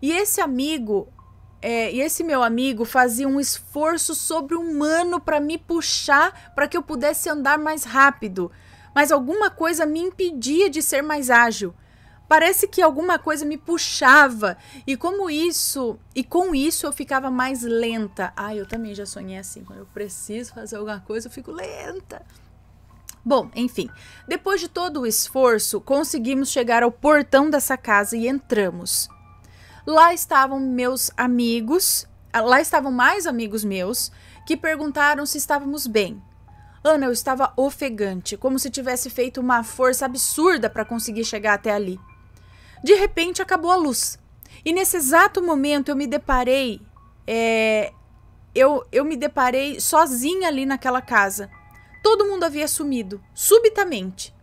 e esse amigo, é, e esse meu amigo fazia um esforço sobre-humano para me puxar para que eu pudesse andar mais rápido, mas alguma coisa me impedia de ser mais ágil. Parece que alguma coisa me puxava e como isso, e com isso eu ficava mais lenta. Ah, eu também já sonhei assim, quando eu preciso fazer alguma coisa, eu fico lenta. Bom, enfim, depois de todo o esforço, conseguimos chegar ao portão dessa casa e entramos. Lá estavam meus amigos, ah, lá estavam mais amigos meus que perguntaram se estávamos bem. Ana, eu estava ofegante, como se tivesse feito uma força absurda para conseguir chegar até ali. De repente acabou a luz. E nesse exato momento eu me deparei, é, eu, eu me deparei sozinha ali naquela casa. Todo mundo havia sumido, subitamente.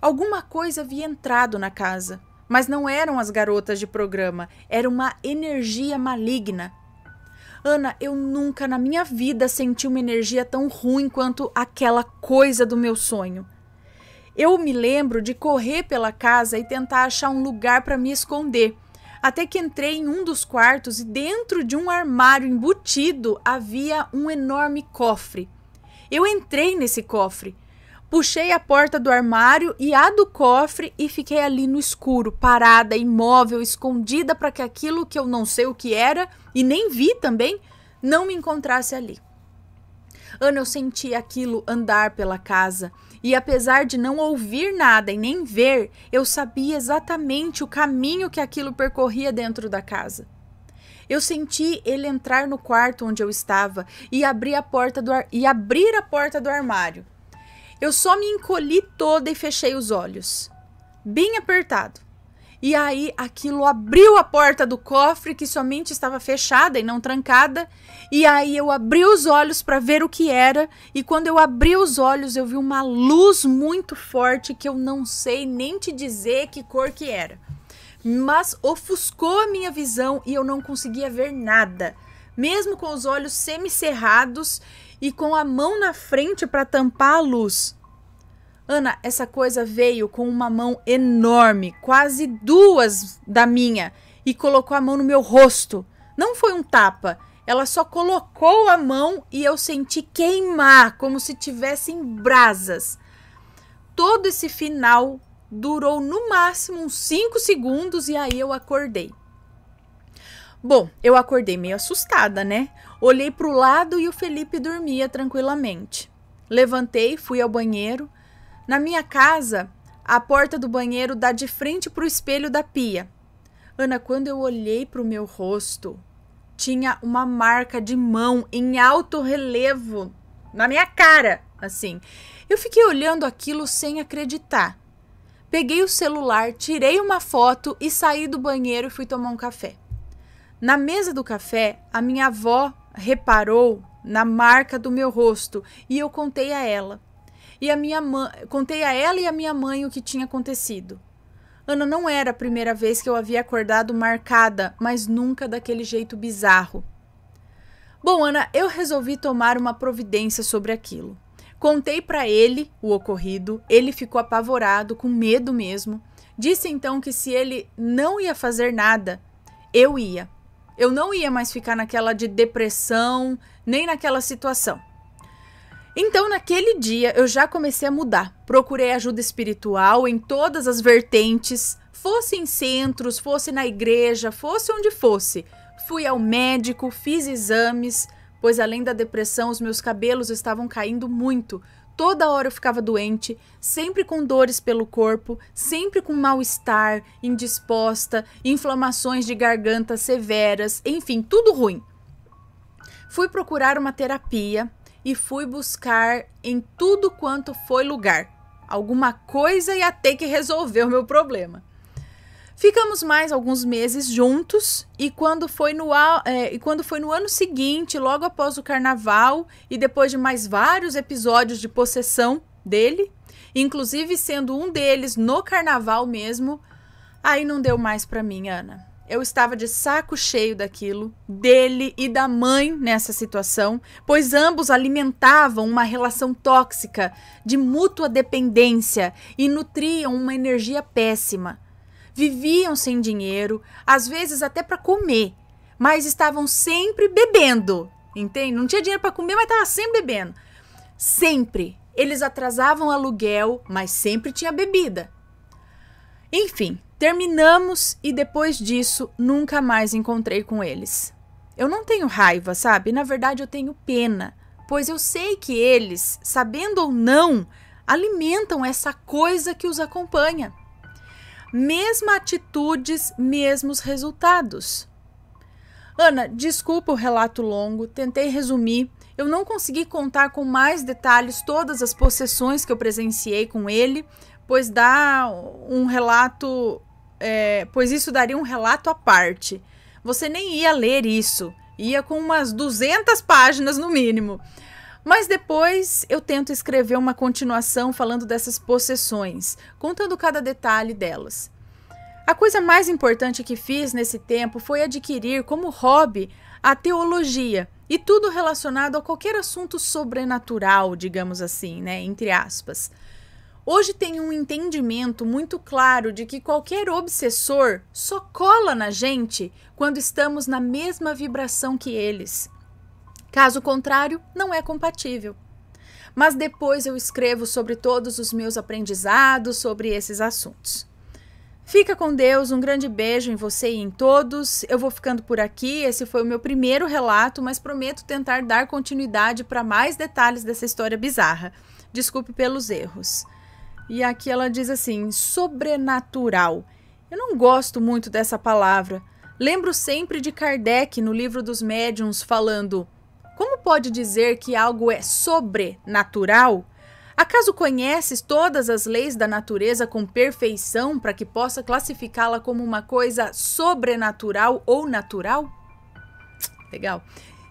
Alguma coisa havia entrado na casa, mas não eram as garotas de programa, era uma energia maligna. Ana, eu nunca na minha vida senti uma energia tão ruim quanto aquela coisa do meu sonho. Eu me lembro de correr pela casa e tentar achar um lugar para me esconder, até que entrei em um dos quartos e dentro de um armário embutido havia um enorme cofre. Eu entrei nesse cofre, puxei a porta do armário e a do cofre e fiquei ali no escuro, parada, imóvel, escondida para que aquilo que eu não sei o que era e nem vi também não me encontrasse ali. Ana, eu senti aquilo andar pela casa e apesar de não ouvir nada e nem ver, eu sabia exatamente o caminho que aquilo percorria dentro da casa. Eu senti ele entrar no quarto onde eu estava e abrir a porta do ar... e abrir a porta do armário. Eu só me encolhi toda e fechei os olhos, bem apertado. E aí aquilo abriu a porta do cofre que somente estava fechada e não trancada. E aí eu abri os olhos para ver o que era. E quando eu abri os olhos, eu vi uma luz muito forte que eu não sei nem te dizer que cor que era. Mas ofuscou a minha visão e eu não conseguia ver nada. Mesmo com os olhos semicerrados e com a mão na frente para tampar a luz. Ana, essa coisa veio com uma mão enorme, quase duas da minha, e colocou a mão no meu rosto. Não foi um tapa, ela só colocou a mão e eu senti queimar, como se tivessem brasas. Todo esse final durou no máximo uns 5 segundos e aí eu acordei. Bom, eu acordei meio assustada, né? Olhei para o lado e o Felipe dormia tranquilamente. Levantei, fui ao banheiro, na minha casa, a porta do banheiro dá de frente para o espelho da pia. Ana, quando eu olhei para o meu rosto, tinha uma marca de mão em alto relevo na minha cara, assim. Eu fiquei olhando aquilo sem acreditar. Peguei o celular, tirei uma foto e saí do banheiro e fui tomar um café. Na mesa do café, a minha avó reparou na marca do meu rosto e eu contei a ela e a minha mãe, contei a ela e a minha mãe o que tinha acontecido. Ana não era a primeira vez que eu havia acordado marcada, mas nunca daquele jeito bizarro. Bom, Ana, eu resolvi tomar uma providência sobre aquilo. Contei para ele o ocorrido, ele ficou apavorado, com medo mesmo. Disse então que se ele não ia fazer nada, eu ia. Eu não ia mais ficar naquela de depressão, nem naquela situação. Então, naquele dia, eu já comecei a mudar. Procurei ajuda espiritual em todas as vertentes, fosse em centros, fosse na igreja, fosse onde fosse. Fui ao médico, fiz exames, pois além da depressão, os meus cabelos estavam caindo muito. Toda hora eu ficava doente, sempre com dores pelo corpo, sempre com mal-estar, indisposta, inflamações de garganta severas, enfim, tudo ruim. Fui procurar uma terapia, e fui buscar em tudo quanto foi lugar. Alguma coisa ia ter que resolver o meu problema. Ficamos mais alguns meses juntos e quando foi no, é, e quando foi no ano seguinte, logo após o carnaval e depois de mais vários episódios de possessão dele, inclusive sendo um deles no carnaval mesmo, aí não deu mais para mim, Ana. Eu estava de saco cheio daquilo, dele e da mãe nessa situação, pois ambos alimentavam uma relação tóxica de mútua dependência e nutriam uma energia péssima. Viviam sem dinheiro, às vezes até para comer, mas estavam sempre bebendo, entende? Não tinha dinheiro para comer, mas estava sempre bebendo. Sempre. Eles atrasavam aluguel, mas sempre tinha bebida. Enfim, Terminamos e depois disso nunca mais encontrei com eles. Eu não tenho raiva, sabe? Na verdade, eu tenho pena, pois eu sei que eles, sabendo ou não, alimentam essa coisa que os acompanha. Mesma atitudes, mesmos resultados. Ana, desculpa o relato longo, tentei resumir. Eu não consegui contar com mais detalhes todas as possessões que eu presenciei com ele, pois dá um relato, é, pois isso daria um relato à parte. Você nem ia ler isso, ia com umas 200 páginas no mínimo. Mas depois eu tento escrever uma continuação falando dessas possessões, contando cada detalhe delas. A coisa mais importante que fiz nesse tempo foi adquirir como hobby a teologia e tudo relacionado a qualquer assunto sobrenatural, digamos assim, né, entre aspas. Hoje tem um entendimento muito claro de que qualquer obsessor só cola na gente quando estamos na mesma vibração que eles. Caso contrário, não é compatível. Mas depois eu escrevo sobre todos os meus aprendizados sobre esses assuntos. Fica com Deus, um grande beijo em você e em todos. Eu vou ficando por aqui. Esse foi o meu primeiro relato, mas prometo tentar dar continuidade para mais detalhes dessa história bizarra. Desculpe pelos erros. E aqui ela diz assim: sobrenatural. Eu não gosto muito dessa palavra. Lembro sempre de Kardec no livro dos médiums falando: Como pode dizer que algo é sobrenatural? Acaso conheces todas as leis da natureza com perfeição para que possa classificá-la como uma coisa sobrenatural ou natural? Legal.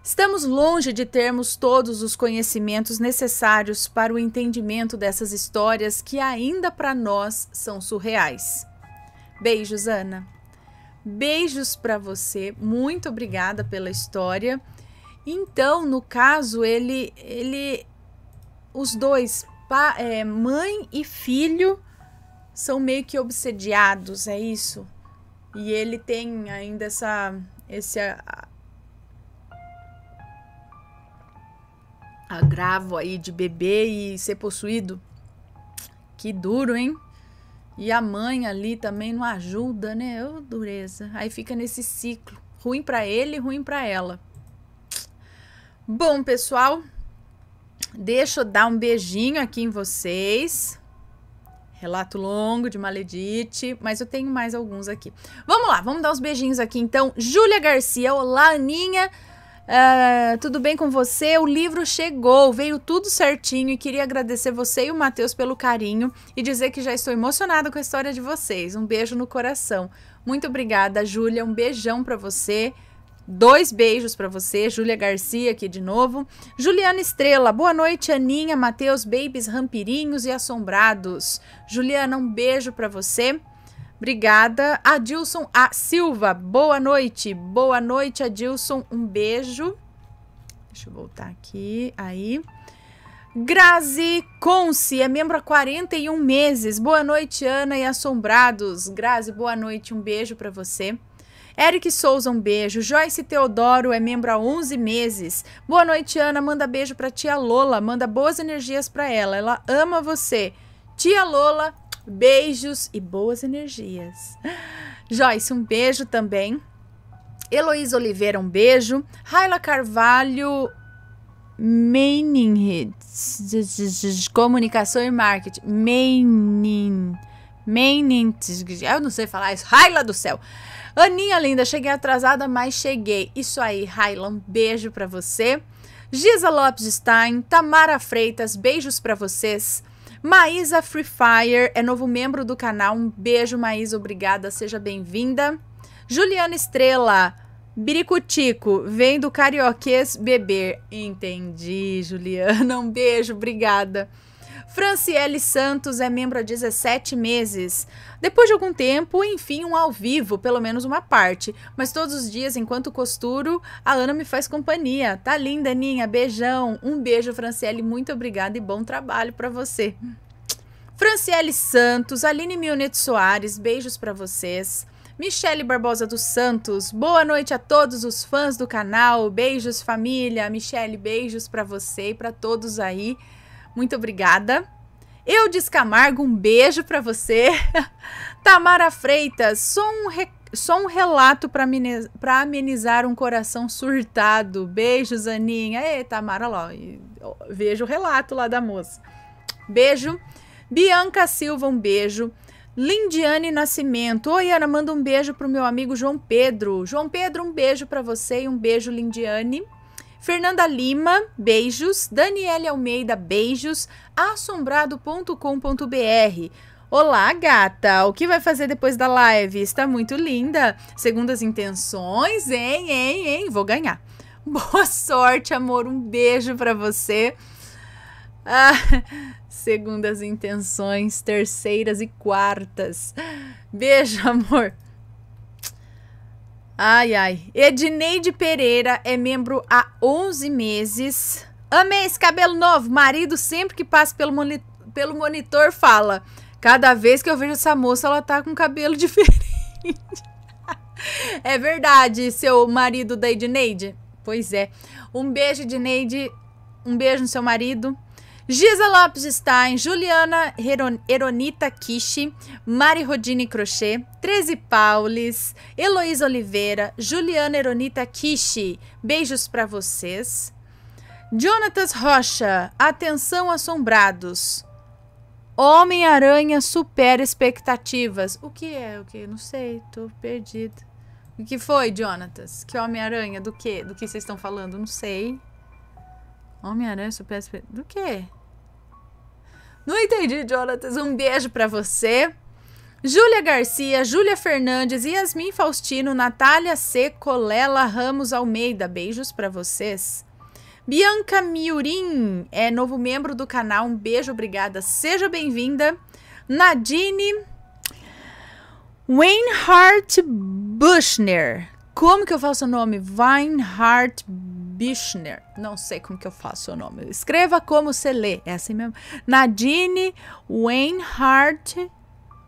Estamos longe de termos todos os conhecimentos necessários para o entendimento dessas histórias que ainda para nós são surreais. Beijos, Ana. Beijos para você. Muito obrigada pela história. Então, no caso, ele ele os dois, pa, é, mãe e filho, são meio que obsediados, é isso? E ele tem ainda essa esse agravo aí de beber e ser possuído. Que duro, hein? E a mãe ali também não ajuda, né? Ô, oh, dureza. Aí fica nesse ciclo. Ruim para ele, ruim para ela. Bom, pessoal, deixa eu dar um beijinho aqui em vocês. Relato longo de Maledite, mas eu tenho mais alguns aqui. Vamos lá, vamos dar uns beijinhos aqui então. Júlia Garcia, olá, Aninha. Uh, tudo bem com você? O livro chegou, veio tudo certinho e queria agradecer você e o Matheus pelo carinho e dizer que já estou emocionada com a história de vocês. Um beijo no coração. Muito obrigada, Júlia. Um beijão para você. Dois beijos para você, Júlia Garcia aqui de novo. Juliana Estrela, boa noite, Aninha, Matheus, Babies, Rampirinhos e Assombrados. Juliana, um beijo para você. Obrigada. Adilson a Silva, boa noite. Boa noite, Adilson. Um beijo. Deixa eu voltar aqui. Aí. Grazi Conce é membro há 41 meses. Boa noite, Ana e Assombrados. Grazi, boa noite. Um beijo para você. Eric Souza, um beijo. Joyce Teodoro é membro há 11 meses. Boa noite, Ana. Manda beijo para tia Lola. Manda boas energias para ela. Ela ama você. Tia Lola, Beijos e boas energias. Joyce, um beijo também. Heloísa Oliveira, um beijo. Raila Carvalho Meininghid. Comunicação e marketing. Meinin. Meinin. Eu não sei falar isso. Raila do céu. Aninha linda, cheguei atrasada, mas cheguei. Isso aí, Raila, um beijo para você. Giza Lopes Stein, Tamara Freitas, beijos para vocês. Maísa Free Fire é novo membro do canal. Um beijo, Maísa. Obrigada. Seja bem-vinda. Juliana Estrela. Biricutico, vem do Carioquês beber. Entendi, Juliana. Um beijo, obrigada. Franciele Santos é membro há 17 meses. Depois de algum tempo, enfim, um ao vivo, pelo menos uma parte. Mas todos os dias, enquanto costuro, a Ana me faz companhia. Tá linda, Aninha. Beijão. Um beijo, Franciele. Muito obrigada e bom trabalho para você. Franciele Santos, Aline Milnet Soares, beijos para vocês. Michele Barbosa dos Santos, boa noite a todos os fãs do canal. Beijos, família. Michele, beijos para você e para todos aí. Muito obrigada. Eu Descamargo, um beijo para você. Tamara Freitas, só um, re... só um relato para amenizar um coração surtado. Beijos, Aninha. Ei, Tamara, lá, Vejo o relato lá da moça. Beijo. Bianca Silva, um beijo. Lindiane Nascimento. Oi, Ana, manda um beijo pro meu amigo João Pedro. João Pedro, um beijo para você e um beijo, Lindiane. Fernanda Lima, beijos. Daniele Almeida, beijos. assombrado.com.br. Olá, gata! O que vai fazer depois da live? Está muito linda. Segundo as intenções, hein, hein, hein? Vou ganhar. Boa sorte, amor. Um beijo para você. Ah, segundas intenções, terceiras e quartas. Beijo, amor. Ai, ai. Edneide Pereira é membro há 11 meses. Amei esse cabelo novo. Marido, sempre que passa pelo, moni pelo monitor, fala: Cada vez que eu vejo essa moça, ela tá com cabelo diferente. é verdade, seu marido da Edneide? Pois é. Um beijo, Edneide. Um beijo no seu marido. Gisa Lopes Stein, Juliana Heron, Heronita Kishi, Mari Rodine Crochê, 13 Paules, Heloísa Oliveira, Juliana Heronita Kishi, beijos para vocês. Jonatas Rocha, Atenção Assombrados. Homem-Aranha supera expectativas. O que é? O que? Não sei, tô perdido. O que foi, Jonatas? Que Homem-Aranha? Do que? Do que vocês estão falando? Não sei. Homem-Aranha supera Do quê? Não entendi, Jonatas. Um beijo para você. Júlia Garcia, Júlia Fernandes, Yasmin Faustino, Natália C. Colela Ramos Almeida. Beijos para vocês. Bianca Miurim é novo membro do canal. Um beijo, obrigada. Seja bem-vinda. Nadine Weinhardt Buschner. Como que eu faço o nome? Weinhardt Buschner. Bichner. Não sei como que eu faço o nome. Escreva como você lê. É assim mesmo. Nadine Weinhardt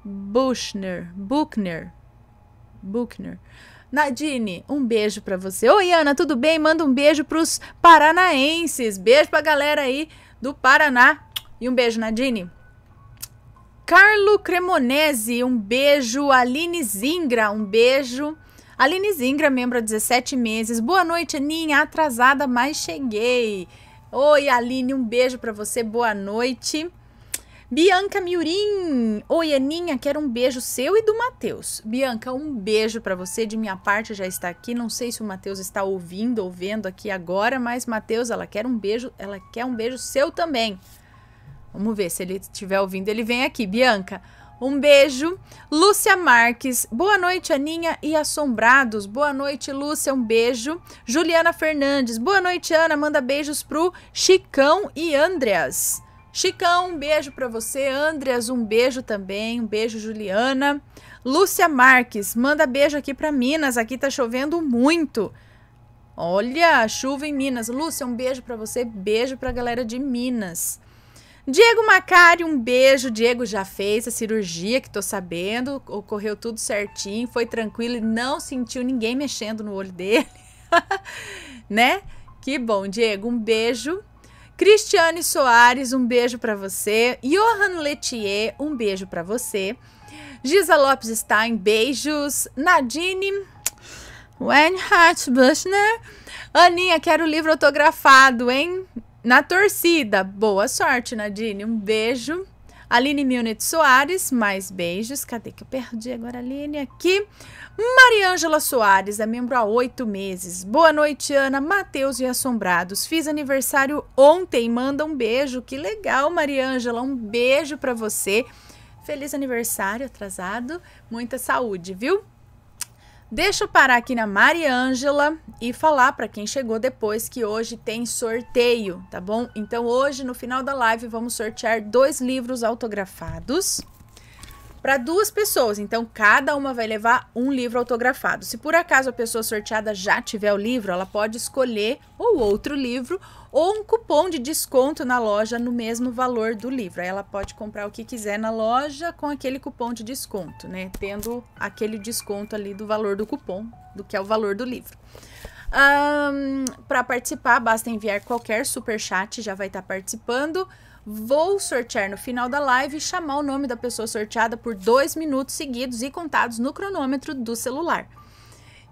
Buchner. Buchner. Buchner. Nadine, um beijo para você. Oi, Ana, tudo bem? Manda um beijo pros paranaenses. Beijo pra galera aí do Paraná. E um beijo, Nadine. Carlo Cremonese, um beijo. Aline Zingra, um beijo. Aline Zingra, membro há 17 meses. Boa noite, Aninha. Atrasada, mas cheguei. Oi, Aline, um beijo para você. Boa noite. Bianca Miurim. Oi, Aninha, quero um beijo seu e do Matheus. Bianca, um beijo para você. De minha parte já está aqui. Não sei se o Matheus está ouvindo ou vendo aqui agora, mas Matheus, ela quer um beijo, ela quer um beijo seu também. Vamos ver se ele estiver ouvindo, ele vem aqui. Bianca, um beijo. Lúcia Marques, boa noite, Aninha e Assombrados. Boa noite, Lúcia, um beijo. Juliana Fernandes, boa noite, Ana. Manda beijos pro Chicão e Andreas. Chicão, um beijo para você. Andreas, um beijo também. Um beijo, Juliana. Lúcia Marques, manda beijo aqui para Minas. Aqui tá chovendo muito. Olha, chuva em Minas. Lúcia, um beijo para você. Beijo a galera de Minas. Diego Macari, um beijo. Diego já fez a cirurgia, que tô sabendo. Ocorreu tudo certinho, foi tranquilo e não sentiu ninguém mexendo no olho dele. né? Que bom, Diego. Um beijo. Cristiane Soares, um beijo para você. Johan Letier, um beijo para você. Gisa Lopes Stein, beijos. Nadine Wenhart Buschner. Aninha, quero o livro autografado, hein? Na torcida, boa sorte, Nadine. Um beijo. Aline Milnet Soares, mais beijos. Cadê que eu perdi agora, Aline? Aqui. Mariângela Soares, é membro há oito meses. Boa noite, Ana. Matheus e Assombrados. Fiz aniversário ontem. Manda um beijo. Que legal, Mariângela. Um beijo para você. Feliz aniversário atrasado. Muita saúde, viu? Deixa eu parar aqui na Mariângela e falar para quem chegou depois que hoje tem sorteio, tá bom? Então hoje no final da live vamos sortear dois livros autografados para duas pessoas, então cada uma vai levar um livro autografado. Se por acaso a pessoa sorteada já tiver o livro, ela pode escolher ou outro livro ou um cupom de desconto na loja no mesmo valor do livro. Aí ela pode comprar o que quiser na loja com aquele cupom de desconto, né? Tendo aquele desconto ali do valor do cupom, do que é o valor do livro. Um, para participar, basta enviar qualquer super chat, já vai estar tá participando. Vou sortear no final da live e chamar o nome da pessoa sorteada por dois minutos seguidos e contados no cronômetro do celular.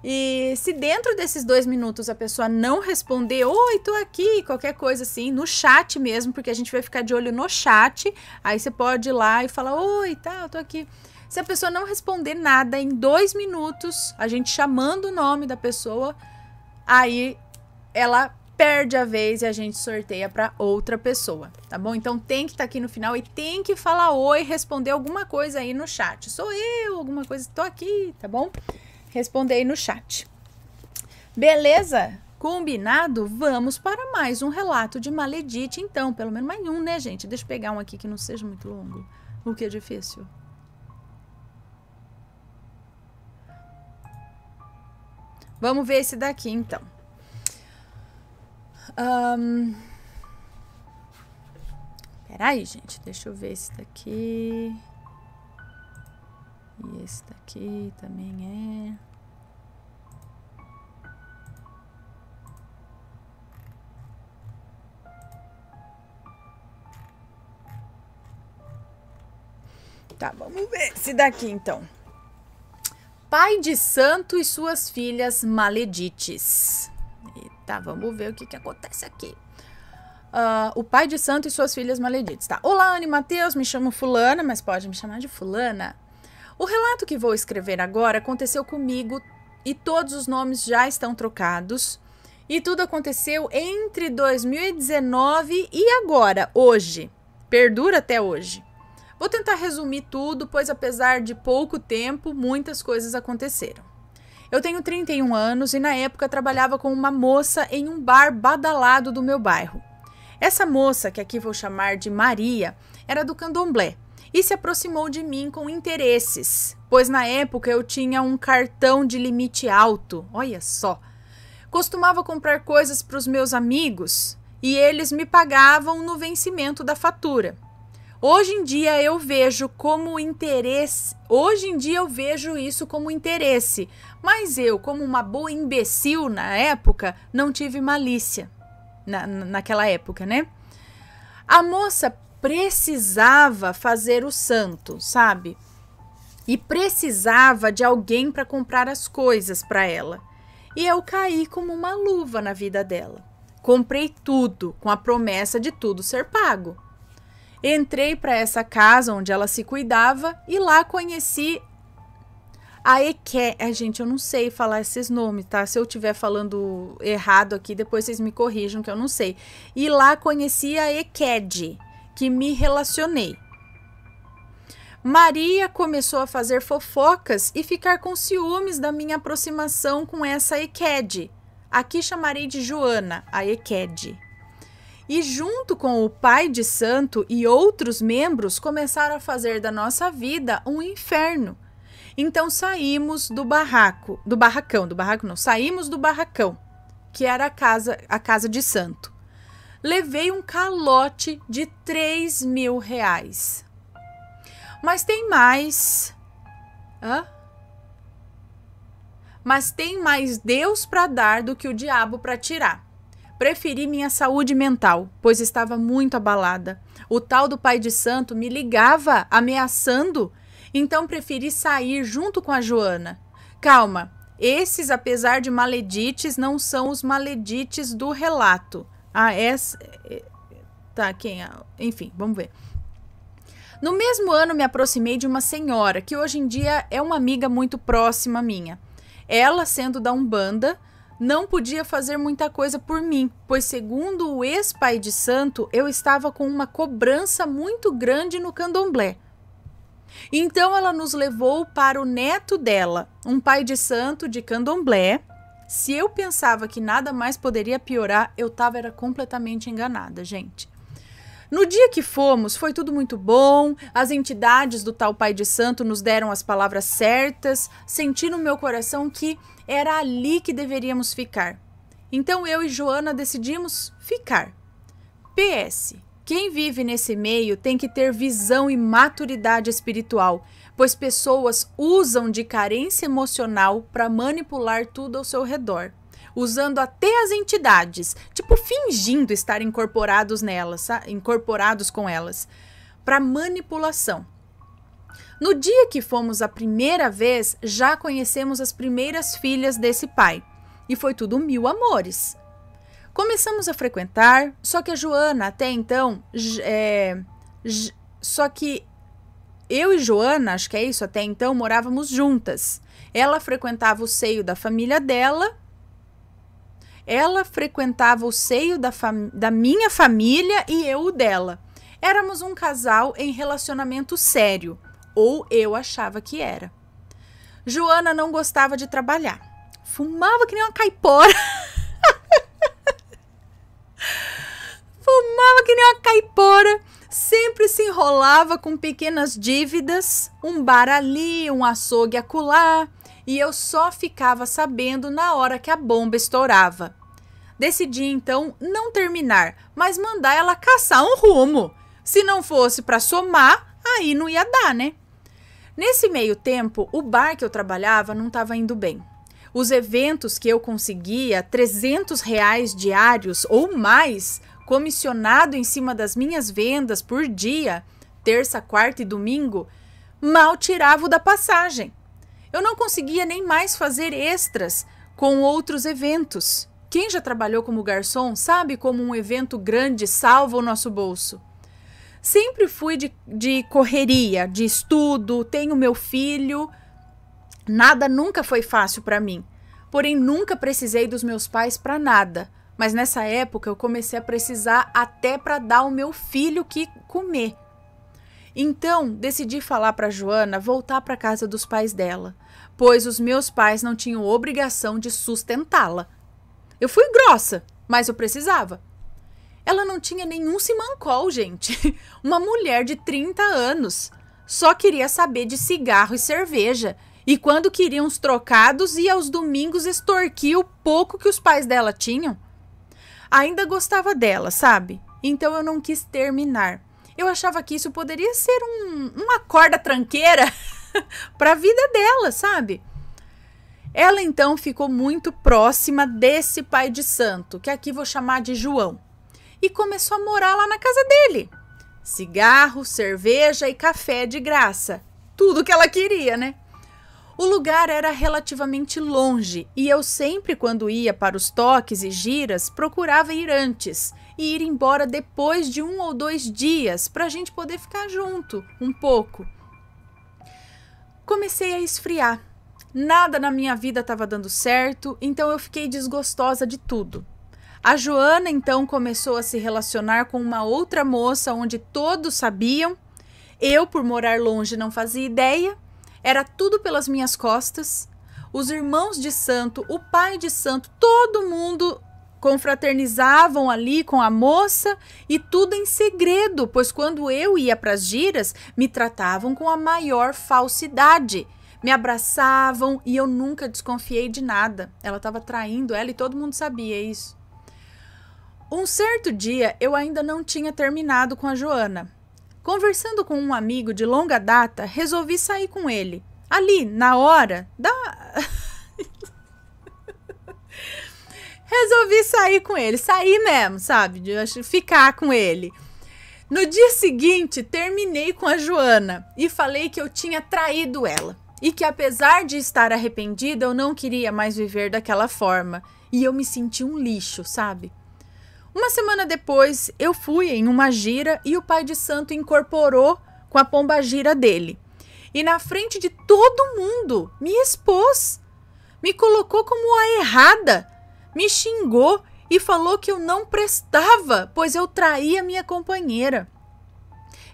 E se dentro desses dois minutos a pessoa não responder, oi, tô aqui, qualquer coisa assim, no chat mesmo, porque a gente vai ficar de olho no chat, aí você pode ir lá e falar, oi, tá, eu tô aqui. Se a pessoa não responder nada em dois minutos, a gente chamando o nome da pessoa, aí ela perde a vez e a gente sorteia para outra pessoa, tá bom? Então tem que estar tá aqui no final e tem que falar oi, responder alguma coisa aí no chat. Sou eu, alguma coisa, tô aqui, tá bom? Responder aí no chat. Beleza? Combinado? Vamos para mais um relato de Maledite, então. Pelo menos mais um, né, gente? Deixa eu pegar um aqui que não seja muito longo. O que é difícil. Vamos ver esse daqui, então. Um... Peraí, gente. Deixa eu ver esse daqui. E esse daqui também é... Tá, vamos ver esse daqui então. Pai de santo e suas filhas maledites. Tá, vamos ver o que, que acontece aqui. Uh, o pai de santo e suas filhas maleditas. Tá. Olá, Anne Matheus, me chamo Fulana, mas pode me chamar de Fulana. O relato que vou escrever agora aconteceu comigo e todos os nomes já estão trocados. E tudo aconteceu entre 2019 e agora, hoje. Perdura até hoje. Vou tentar resumir tudo, pois apesar de pouco tempo, muitas coisas aconteceram. Eu tenho 31 anos e na época trabalhava com uma moça em um bar badalado do meu bairro. Essa moça, que aqui vou chamar de Maria, era do candomblé e se aproximou de mim com interesses, pois na época eu tinha um cartão de limite alto, olha só. Costumava comprar coisas para os meus amigos e eles me pagavam no vencimento da fatura. Hoje em dia eu vejo como interesse. Hoje em dia eu vejo isso como interesse. Mas eu, como uma boa imbecil na época, não tive malícia. Na, naquela época, né? A moça precisava fazer o santo, sabe? E precisava de alguém para comprar as coisas para ela. E eu caí como uma luva na vida dela. Comprei tudo com a promessa de tudo ser pago. Entrei para essa casa onde ela se cuidava e lá conheci a Eke. É, gente, eu não sei falar esses nomes, tá? Se eu estiver falando errado aqui, depois vocês me corrijam, que eu não sei. E lá conheci a Eked, que me relacionei. Maria começou a fazer fofocas e ficar com ciúmes da minha aproximação com essa Eked. Aqui chamarei de Joana, a Eked e, junto com o pai de santo e outros membros, começaram a fazer da nossa vida um inferno. Então saímos do barraco, do barracão, do barraco não, saímos do barracão, que era a casa, a casa de santo. Levei um calote de 3 mil reais. Mas tem mais. Hã? Mas tem mais Deus para dar do que o diabo para tirar. Preferi minha saúde mental, pois estava muito abalada. O tal do pai de santo me ligava ameaçando, então preferi sair junto com a Joana. Calma, esses, apesar de maledites, não são os maledites do relato. Ah, essa. Eh, tá, quem? É? Enfim, vamos ver. No mesmo ano, me aproximei de uma senhora que hoje em dia é uma amiga muito próxima minha. Ela, sendo da Umbanda, não podia fazer muita coisa por mim, pois, segundo o ex-pai de santo, eu estava com uma cobrança muito grande no candomblé. Então ela nos levou para o neto dela, um pai de santo de candomblé. Se eu pensava que nada mais poderia piorar, eu estava era completamente enganada, gente. No dia que fomos, foi tudo muito bom. As entidades do tal Pai de Santo nos deram as palavras certas. Senti no meu coração que era ali que deveríamos ficar. Então eu e Joana decidimos ficar. PS: quem vive nesse meio tem que ter visão e maturidade espiritual, pois pessoas usam de carência emocional para manipular tudo ao seu redor, usando até as entidades, tipo fingindo estar incorporados nelas, incorporados com elas, para manipulação. No dia que fomos a primeira vez, já conhecemos as primeiras filhas desse pai. E foi tudo mil amores. Começamos a frequentar, só que a Joana até então. É, só que eu e Joana, acho que é isso, até então morávamos juntas. Ela frequentava o seio da família dela. Ela frequentava o seio da, da minha família e eu o dela. Éramos um casal em relacionamento sério. Ou eu achava que era. Joana não gostava de trabalhar. Fumava que nem uma caipora. Fumava que nem uma caipora. Sempre se enrolava com pequenas dívidas, um bar ali, um açougue acolá, e eu só ficava sabendo na hora que a bomba estourava. Decidi então não terminar, mas mandar ela caçar um rumo. Se não fosse para somar, aí não ia dar, né? Nesse meio tempo, o bar que eu trabalhava não estava indo bem. Os eventos que eu conseguia, 300 reais diários ou mais, comissionado em cima das minhas vendas por dia, terça, quarta e domingo, mal tirava o da passagem. Eu não conseguia nem mais fazer extras com outros eventos. Quem já trabalhou como garçom sabe como um evento grande salva o nosso bolso sempre fui de, de correria, de estudo, tenho meu filho. Nada nunca foi fácil para mim. Porém, nunca precisei dos meus pais para nada. Mas nessa época eu comecei a precisar até para dar o meu filho que comer. Então, decidi falar para Joana voltar para casa dos pais dela, pois os meus pais não tinham obrigação de sustentá-la. Eu fui grossa, mas eu precisava. Ela não tinha nenhum simancol, gente. Uma mulher de 30 anos. Só queria saber de cigarro e cerveja. E quando queriam os trocados, ia aos domingos extorquir o pouco que os pais dela tinham. Ainda gostava dela, sabe? Então eu não quis terminar. Eu achava que isso poderia ser um, uma corda tranqueira para a vida dela, sabe? Ela então ficou muito próxima desse pai de santo, que aqui vou chamar de João e começou a morar lá na casa dele. Cigarro, cerveja e café de graça. Tudo que ela queria, né? O lugar era relativamente longe e eu sempre, quando ia para os toques e giras, procurava ir antes e ir embora depois de um ou dois dias para a gente poder ficar junto um pouco. Comecei a esfriar. Nada na minha vida estava dando certo, então eu fiquei desgostosa de tudo. A Joana então começou a se relacionar com uma outra moça onde todos sabiam. Eu, por morar longe, não fazia ideia. Era tudo pelas minhas costas. Os irmãos de santo, o pai de santo, todo mundo confraternizavam ali com a moça e tudo em segredo, pois quando eu ia para as giras, me tratavam com a maior falsidade. Me abraçavam e eu nunca desconfiei de nada. Ela estava traindo ela e todo mundo sabia isso. Um certo dia eu ainda não tinha terminado com a Joana. Conversando com um amigo de longa data, resolvi sair com ele. Ali, na hora da. resolvi sair com ele, sair mesmo, sabe? De ficar com ele. No dia seguinte, terminei com a Joana e falei que eu tinha traído ela e que apesar de estar arrependida, eu não queria mais viver daquela forma. E eu me senti um lixo, sabe? Uma semana depois, eu fui em uma gira e o pai de santo incorporou com a pomba gira dele. E na frente de todo mundo, me expôs, me colocou como a errada, me xingou e falou que eu não prestava, pois eu traía minha companheira.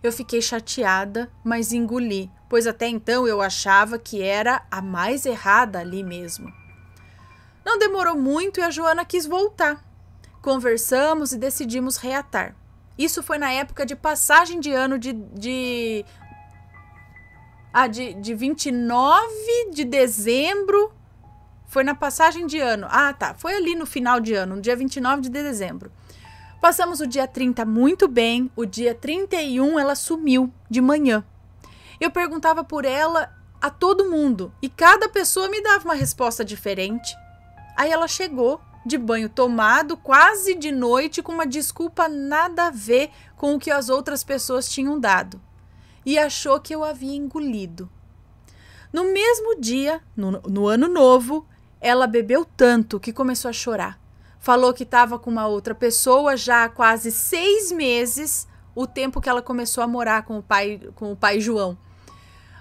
Eu fiquei chateada, mas engoli, pois até então eu achava que era a mais errada ali mesmo. Não demorou muito e a Joana quis voltar. Conversamos e decidimos reatar. Isso foi na época de passagem de ano de. de ah, de, de 29 de dezembro. Foi na passagem de ano. Ah, tá. Foi ali no final de ano, no dia 29 de dezembro. Passamos o dia 30 muito bem. O dia 31 ela sumiu de manhã. Eu perguntava por ela a todo mundo e cada pessoa me dava uma resposta diferente. Aí ela chegou de banho tomado, quase de noite, com uma desculpa nada a ver com o que as outras pessoas tinham dado, e achou que eu havia engolido. No mesmo dia, no, no ano novo, ela bebeu tanto que começou a chorar. Falou que estava com uma outra pessoa já há quase seis meses, o tempo que ela começou a morar com o pai, com o pai João.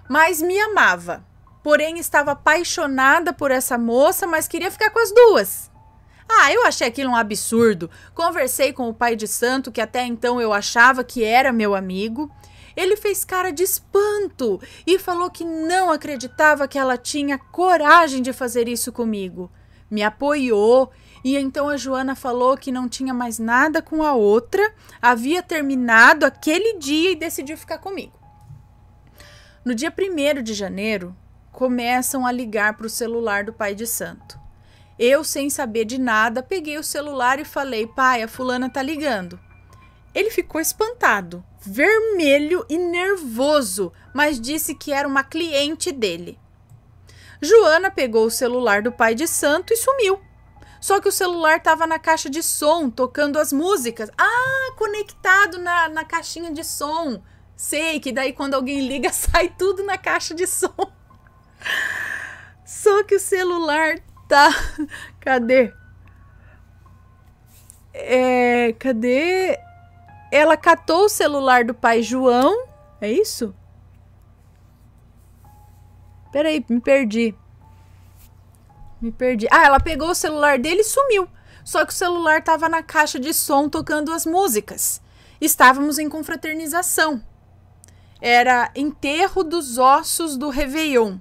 Mas me amava. Porém, estava apaixonada por essa moça, mas queria ficar com as duas. Ah, eu achei aquilo um absurdo. Conversei com o pai de santo, que até então eu achava que era meu amigo. Ele fez cara de espanto e falou que não acreditava que ela tinha coragem de fazer isso comigo. Me apoiou e então a Joana falou que não tinha mais nada com a outra, havia terminado aquele dia e decidiu ficar comigo. No dia 1 de janeiro, começam a ligar para o celular do pai de santo. Eu, sem saber de nada, peguei o celular e falei: pai, a fulana tá ligando. Ele ficou espantado, vermelho e nervoso, mas disse que era uma cliente dele. Joana pegou o celular do pai de santo e sumiu. Só que o celular estava na caixa de som, tocando as músicas. Ah, conectado na, na caixinha de som. Sei que daí quando alguém liga, sai tudo na caixa de som. Só que o celular Tá. Cadê? É, cadê? Ela catou o celular do pai João. É isso? Peraí, me perdi. Me perdi. Ah, ela pegou o celular dele e sumiu. Só que o celular estava na caixa de som tocando as músicas. Estávamos em confraternização. Era enterro dos ossos do Réveillon.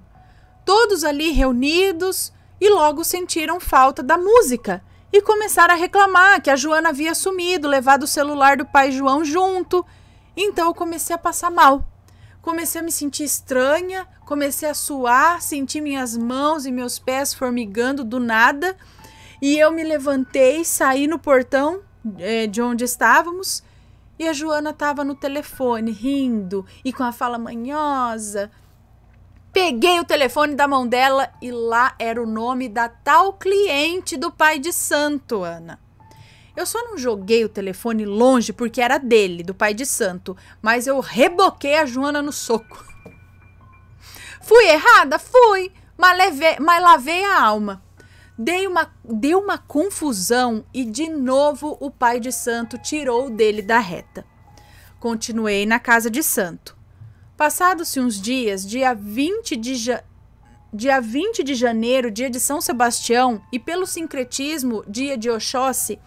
Todos ali reunidos, e logo sentiram falta da música e começaram a reclamar que a Joana havia sumido, levado o celular do pai João junto. Então eu comecei a passar mal. Comecei a me sentir estranha, comecei a suar, senti minhas mãos e meus pés formigando do nada. E eu me levantei, saí no portão é, de onde estávamos e a Joana estava no telefone, rindo e com a fala manhosa. Peguei o telefone da mão dela e lá era o nome da tal cliente do pai de santo, Ana. Eu só não joguei o telefone longe porque era dele, do pai de santo, mas eu reboquei a Joana no soco. Fui errada? Fui, mas, levei, mas lavei a alma. Dei uma, deu uma confusão e de novo o pai de santo tirou o dele da reta. Continuei na casa de santo. Passados-se uns dias, dia 20 de ja... Dia 20 de janeiro, dia de São Sebastião, e pelo sincretismo, dia de Oxóssi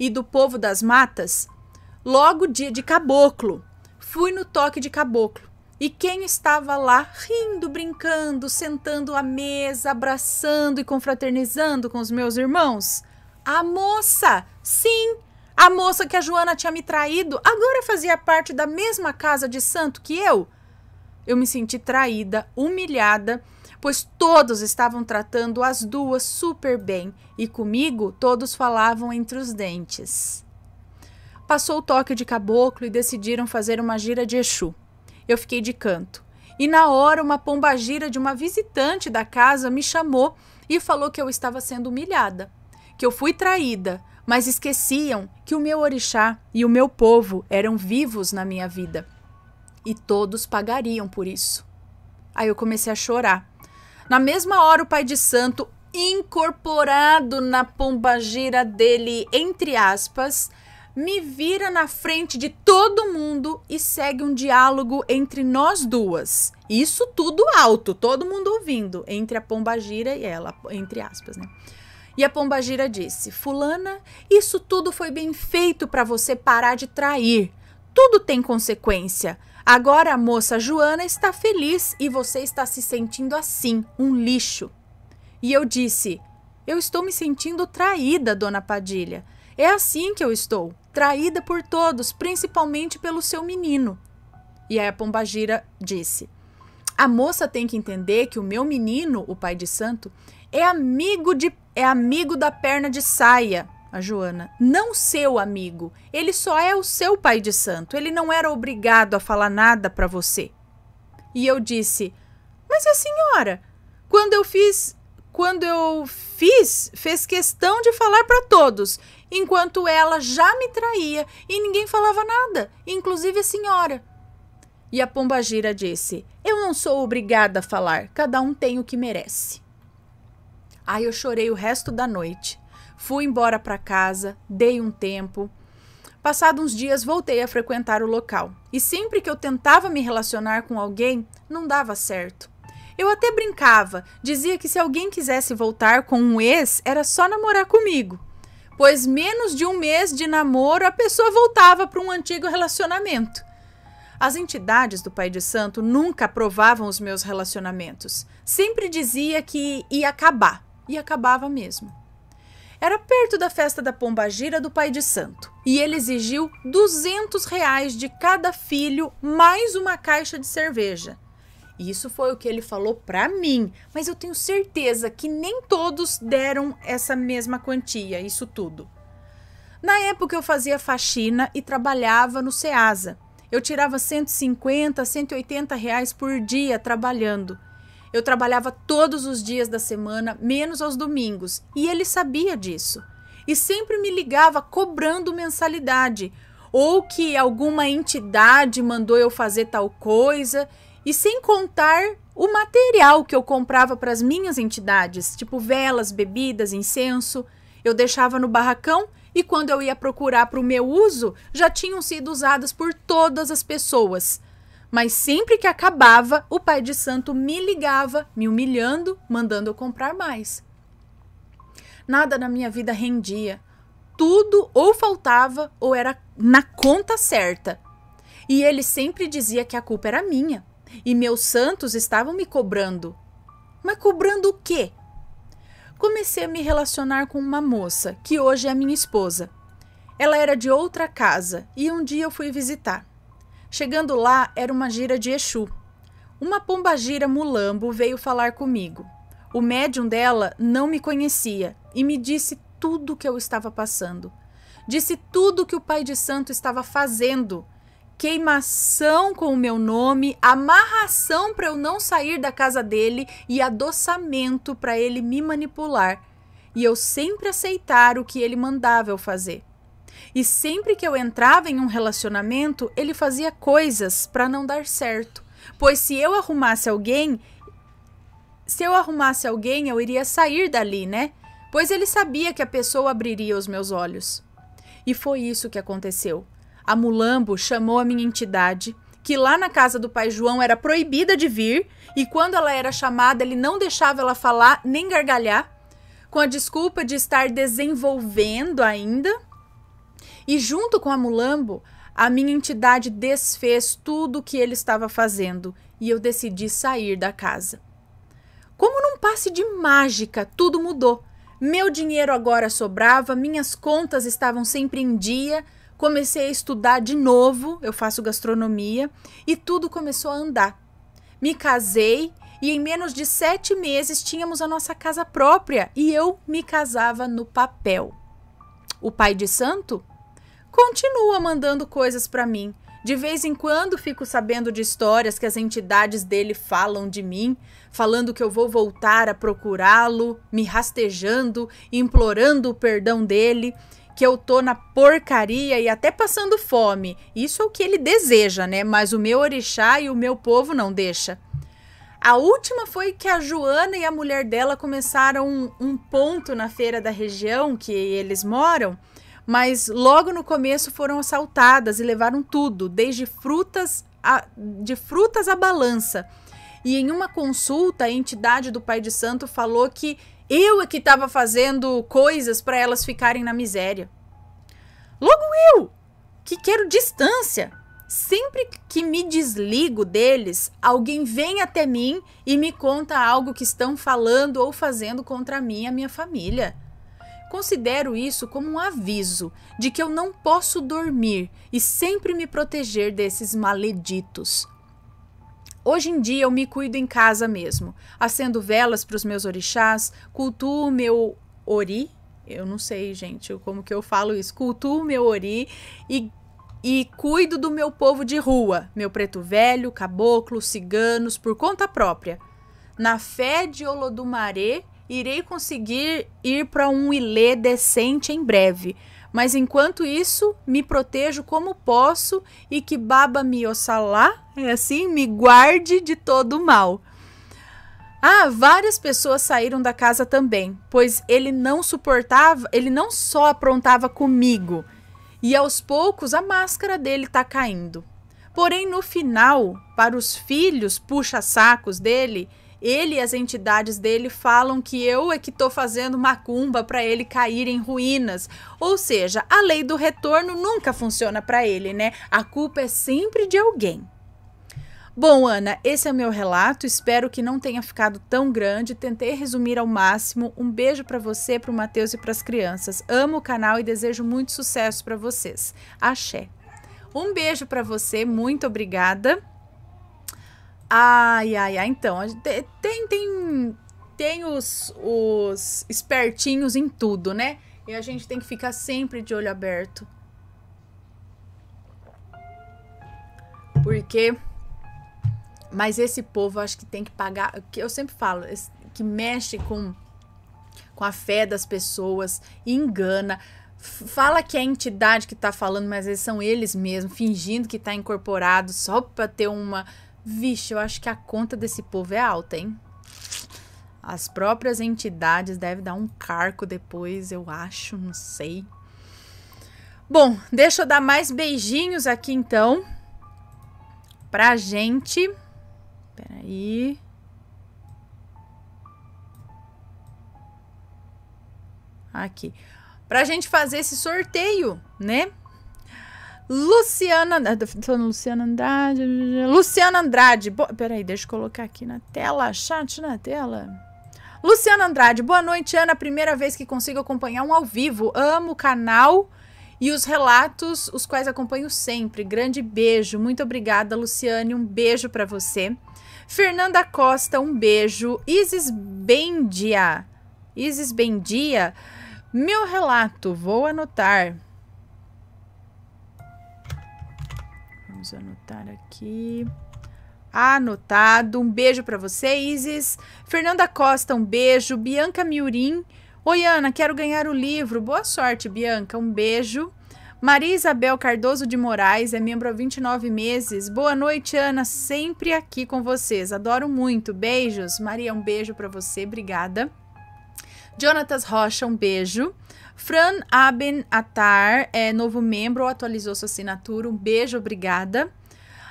e do povo das matas, logo dia de caboclo. Fui no toque de caboclo. E quem estava lá rindo, brincando, sentando à mesa, abraçando e confraternizando com os meus irmãos? A moça! Sim! A moça que a Joana tinha me traído agora fazia parte da mesma casa de santo que eu? eu me senti traída, humilhada, pois todos estavam tratando as duas super bem e comigo todos falavam entre os dentes. Passou o toque de caboclo e decidiram fazer uma gira de Exu. Eu fiquei de canto. E na hora, uma pombagira de uma visitante da casa me chamou e falou que eu estava sendo humilhada, que eu fui traída, mas esqueciam que o meu orixá e o meu povo eram vivos na minha vida e todos pagariam por isso. Aí eu comecei a chorar. Na mesma hora, o pai de santo, incorporado na pombagira dele, entre aspas, me vira na frente de todo mundo e segue um diálogo entre nós duas. Isso tudo alto, todo mundo ouvindo, entre a pombagira e ela, entre aspas, né? E a pombagira disse: "Fulana, isso tudo foi bem feito para você parar de trair. Tudo tem consequência. Agora a moça Joana está feliz e você está se sentindo assim, um lixo. E eu disse: Eu estou me sentindo traída, dona Padilha. É assim que eu estou, traída por todos, principalmente pelo seu menino. E aí a Pombagira disse: A moça tem que entender que o meu menino, o pai de santo, é amigo de é amigo da perna de saia a Joana. Não seu amigo. Ele só é o seu pai de santo. Ele não era obrigado a falar nada para você. E eu disse: Mas a senhora? Quando eu fiz. Quando eu fiz, fez questão de falar para todos, enquanto ela já me traía e ninguém falava nada, inclusive a senhora. E a pombagira disse: Eu não sou obrigada a falar, cada um tem o que merece. Aí eu chorei o resto da noite. Fui embora para casa, dei um tempo. Passados uns dias, voltei a frequentar o local. E sempre que eu tentava me relacionar com alguém, não dava certo. Eu até brincava, dizia que se alguém quisesse voltar com um ex, era só namorar comigo. Pois menos de um mês de namoro, a pessoa voltava para um antigo relacionamento. As entidades do Pai de Santo nunca aprovavam os meus relacionamentos. Sempre dizia que ia acabar, e acabava mesmo. Era perto da festa da Pombagira do Pai de Santo. E ele exigiu 200 reais de cada filho, mais uma caixa de cerveja. Isso foi o que ele falou para mim, mas eu tenho certeza que nem todos deram essa mesma quantia, isso tudo. Na época eu fazia faxina e trabalhava no Ceasa. Eu tirava 150, 180 reais por dia trabalhando. Eu trabalhava todos os dias da semana, menos aos domingos, e ele sabia disso. E sempre me ligava cobrando mensalidade, ou que alguma entidade mandou eu fazer tal coisa, e sem contar o material que eu comprava para as minhas entidades, tipo velas, bebidas, incenso, eu deixava no barracão e quando eu ia procurar para o meu uso, já tinham sido usadas por todas as pessoas. Mas sempre que acabava, o pai de santo me ligava, me humilhando, mandando eu comprar mais. Nada na minha vida rendia. Tudo ou faltava ou era na conta certa. E ele sempre dizia que a culpa era minha. E meus santos estavam me cobrando. Mas cobrando o quê? Comecei a me relacionar com uma moça, que hoje é minha esposa. Ela era de outra casa e um dia eu fui visitar. Chegando lá, era uma gira de Exu. Uma pomba gira mulambo veio falar comigo. O médium dela não me conhecia e me disse tudo o que eu estava passando. Disse tudo o que o Pai de Santo estava fazendo. Queimação com o meu nome, amarração para eu não sair da casa dele e adoçamento para ele me manipular. E eu sempre aceitar o que ele mandava eu fazer. E sempre que eu entrava em um relacionamento, ele fazia coisas para não dar certo. Pois se eu arrumasse alguém, se eu arrumasse alguém, eu iria sair dali, né? Pois ele sabia que a pessoa abriria os meus olhos. E foi isso que aconteceu. A Mulambo chamou a minha entidade, que lá na casa do pai João era proibida de vir, e quando ela era chamada, ele não deixava ela falar nem gargalhar, com a desculpa de estar desenvolvendo ainda e junto com a Mulambo, a minha entidade desfez tudo o que ele estava fazendo e eu decidi sair da casa. Como num passe de mágica, tudo mudou. Meu dinheiro agora sobrava, minhas contas estavam sempre em dia, comecei a estudar de novo, eu faço gastronomia, e tudo começou a andar. Me casei e em menos de sete meses tínhamos a nossa casa própria e eu me casava no papel. O pai de santo continua mandando coisas para mim. De vez em quando fico sabendo de histórias que as entidades dele falam de mim, falando que eu vou voltar a procurá-lo, me rastejando, implorando o perdão dele, que eu tô na porcaria e até passando fome. Isso é o que ele deseja, né? Mas o meu orixá e o meu povo não deixa. A última foi que a Joana e a mulher dela começaram um, um ponto na feira da região que eles moram mas logo no começo foram assaltadas e levaram tudo, desde frutas a, de frutas à balança. E em uma consulta, a entidade do Pai de Santo falou que eu é que estava fazendo coisas para elas ficarem na miséria. Logo eu, que quero distância. Sempre que me desligo deles, alguém vem até mim e me conta algo que estão falando ou fazendo contra mim e a minha família. Considero isso como um aviso de que eu não posso dormir e sempre me proteger desses maleditos. Hoje em dia eu me cuido em casa mesmo, acendo velas para os meus orixás, cultuo meu ori, eu não sei, gente, como que eu falo isso, cultuo meu ori e e cuido do meu povo de rua, meu preto velho, caboclo, ciganos, por conta própria. Na fé de Olodumaré, Irei conseguir ir para um ilê decente em breve. Mas enquanto isso, me protejo como posso e que Baba me ossalá, é assim, me guarde de todo o mal. Ah, várias pessoas saíram da casa também, pois ele não suportava, ele não só aprontava comigo, e aos poucos a máscara dele está caindo. Porém, no final, para os filhos puxa-sacos dele, ele e as entidades dele falam que eu é que estou fazendo macumba para ele cair em ruínas. Ou seja, a lei do retorno nunca funciona para ele, né? A culpa é sempre de alguém. Bom, Ana, esse é o meu relato. Espero que não tenha ficado tão grande. Tentei resumir ao máximo. Um beijo para você, para o Matheus e para as crianças. Amo o canal e desejo muito sucesso para vocês. Axé. Um beijo para você, muito obrigada. Ai, ai, ai. Então, tem, tem, tem os, os espertinhos em tudo, né? E a gente tem que ficar sempre de olho aberto. Porque. Mas esse povo, acho que tem que pagar. que Eu sempre falo, que mexe com, com a fé das pessoas, engana fala que é a entidade que tá falando, mas eles são eles mesmos, fingindo que tá incorporado só para ter uma Vixe, eu acho que a conta desse povo é alta, hein? As próprias entidades devem dar um carco depois, eu acho, não sei. Bom, deixa eu dar mais beijinhos aqui então. Pra gente. Peraí. Aqui. Pra gente fazer esse sorteio, né? Luciana ah, Andrade. Luciana Andrade. Luciana Andrade. Bo... Peraí, deixa eu colocar aqui na tela. Chat na tela. Luciana Andrade, boa noite, Ana. Primeira vez que consigo acompanhar um ao vivo. Amo o canal e os relatos, os quais acompanho sempre. Grande beijo. Muito obrigada, Luciane. Um beijo para você. Fernanda Costa, um beijo. Isis Bendia. Isis Bendia, meu relato, vou anotar. Vamos anotar aqui. Anotado. Um beijo para você, Isis. Fernanda Costa, um beijo. Bianca Miurim. Oi, Ana, quero ganhar o livro. Boa sorte, Bianca. Um beijo. Maria Isabel Cardoso de Moraes é membro há 29 meses. Boa noite, Ana, sempre aqui com vocês. Adoro muito. Beijos. Maria, um beijo para você. Obrigada. Jonatas Rocha, um beijo. Fran Aben Attar é novo membro, atualizou sua assinatura. Um beijo, obrigada.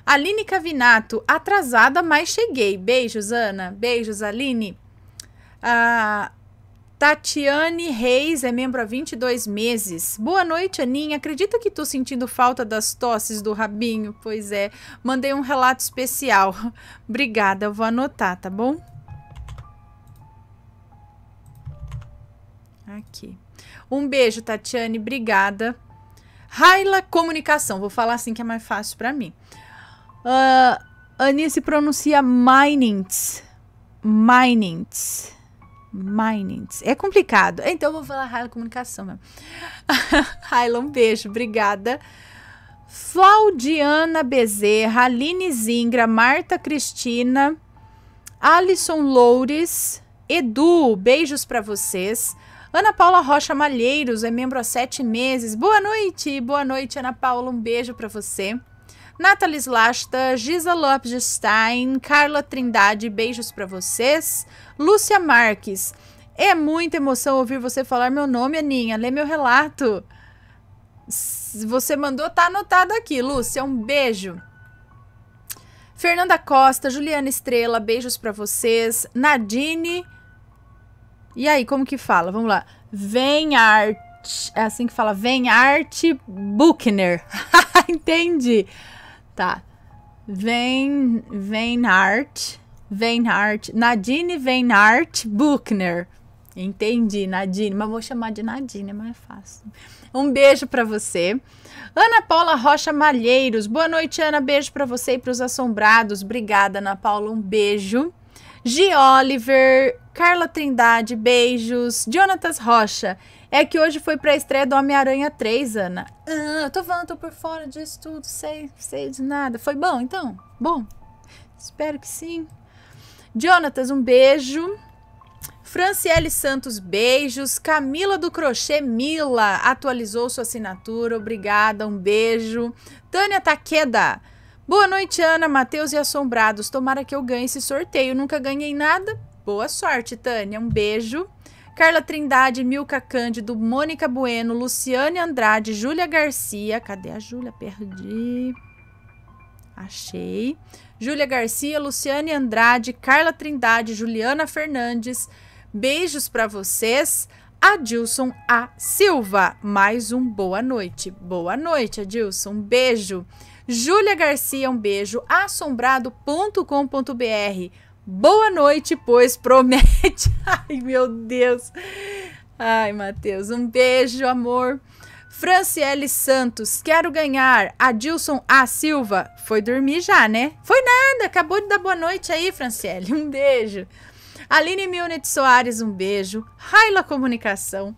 Aline Cavinato, atrasada, mas cheguei. Beijos, Ana. Beijos, Aline. Ah, Tatiane Reis é membro há 22 meses. Boa noite, Aninha. Acredita que estou sentindo falta das tosses do rabinho? Pois é, mandei um relato especial. Obrigada, eu vou anotar, tá bom? Aqui. Um beijo, Tatiane, obrigada. Raila Comunicação, vou falar assim que é mais fácil para mim. Uh, ah, Ani pronuncia Minings. Minings. Minings. É complicado. Então eu vou falar Raila Comunicação mesmo. Raila, um beijo, obrigada. Flaudiana Bezerra, Aline Zingra, Marta Cristina, Alisson Loures, Edu, beijos para vocês. Ana Paula Rocha Malheiros é membro há sete meses. Boa noite, boa noite, Ana Paula. Um beijo para você. Nathalie Slasta, Gisa Lopes de Stein, Carla Trindade, beijos para vocês. Lúcia Marques, é muita emoção ouvir você falar meu nome, Aninha. Lê meu relato. Você mandou, tá anotado aqui, Lúcia. Um beijo. Fernanda Costa, Juliana Estrela, beijos para vocês. Nadine e aí, como que fala? Vamos lá. Vem arte. É assim que fala. Vem arte Buchner. Entendi. Tá. Vem. Vem arte. Veinhardt, Nadine arte Buchner. Entendi, Nadine, mas vou chamar de Nadine, é mais fácil. Um beijo para você. Ana Paula Rocha Malheiros, boa noite, Ana, beijo para você e para os assombrados. Obrigada, Ana Paula, um beijo. G. Oliver Carla Trindade, beijos. Jonatas Rocha. É que hoje foi pra estreia do Homem-Aranha 3, Ana. Ah, eu tô falando, tô por fora disso tudo, sei, sei de nada. Foi bom, então? Bom, espero que sim. Jonatas, um beijo. Franciele Santos, beijos. Camila do Crochê Mila atualizou sua assinatura, obrigada, um beijo. Tânia Taqueda, boa noite, Ana, Matheus e Assombrados. Tomara que eu ganhe esse sorteio. Nunca ganhei nada, Boa sorte, Tânia. Um beijo. Carla Trindade, Milka Cândido, Mônica Bueno, Luciane Andrade, Júlia Garcia. Cadê a Júlia? Perdi. Achei. Júlia Garcia, Luciane Andrade, Carla Trindade, Juliana Fernandes. Beijos para vocês. Adilson A. Silva. Mais um boa noite. Boa noite, Adilson. Um beijo. Júlia Garcia, um beijo. Assombrado.com.br. Boa noite, pois promete. Ai, meu Deus. Ai, Matheus, um beijo, amor. Franciele Santos, quero ganhar. Adilson A. Silva, foi dormir já, né? Foi nada, acabou de dar boa noite aí, Franciele. Um beijo. Aline Milnet Soares, um beijo. Raila Comunicação.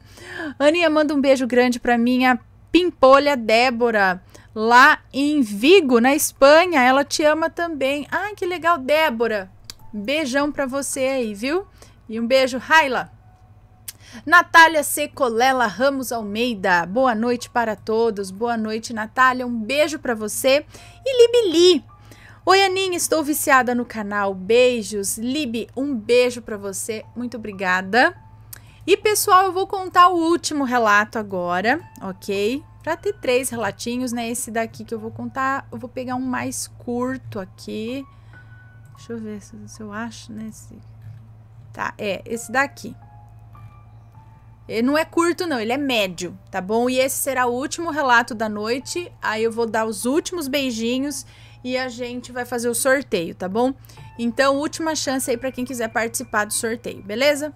Aninha, manda um beijo grande para minha pimpolha Débora, lá em Vigo, na Espanha. Ela te ama também. Ai, que legal, Débora. Beijão pra você aí, viu? E um beijo, Raila. Natália Secolela Ramos Almeida, boa noite para todos. Boa noite, Natália. Um beijo para você. E Libili. Oi, Aninha, estou viciada no canal. Beijos. Libi. um beijo para você. Muito obrigada. E pessoal, eu vou contar o último relato agora, ok? Para ter três relatinhos, né? Esse daqui que eu vou contar, eu vou pegar um mais curto aqui. Deixa eu ver se, se eu acho nesse. Né, tá, é, esse daqui. Ele não é curto, não, ele é médio, tá bom? E esse será o último relato da noite. Aí eu vou dar os últimos beijinhos e a gente vai fazer o sorteio, tá bom? Então, última chance aí para quem quiser participar do sorteio, beleza?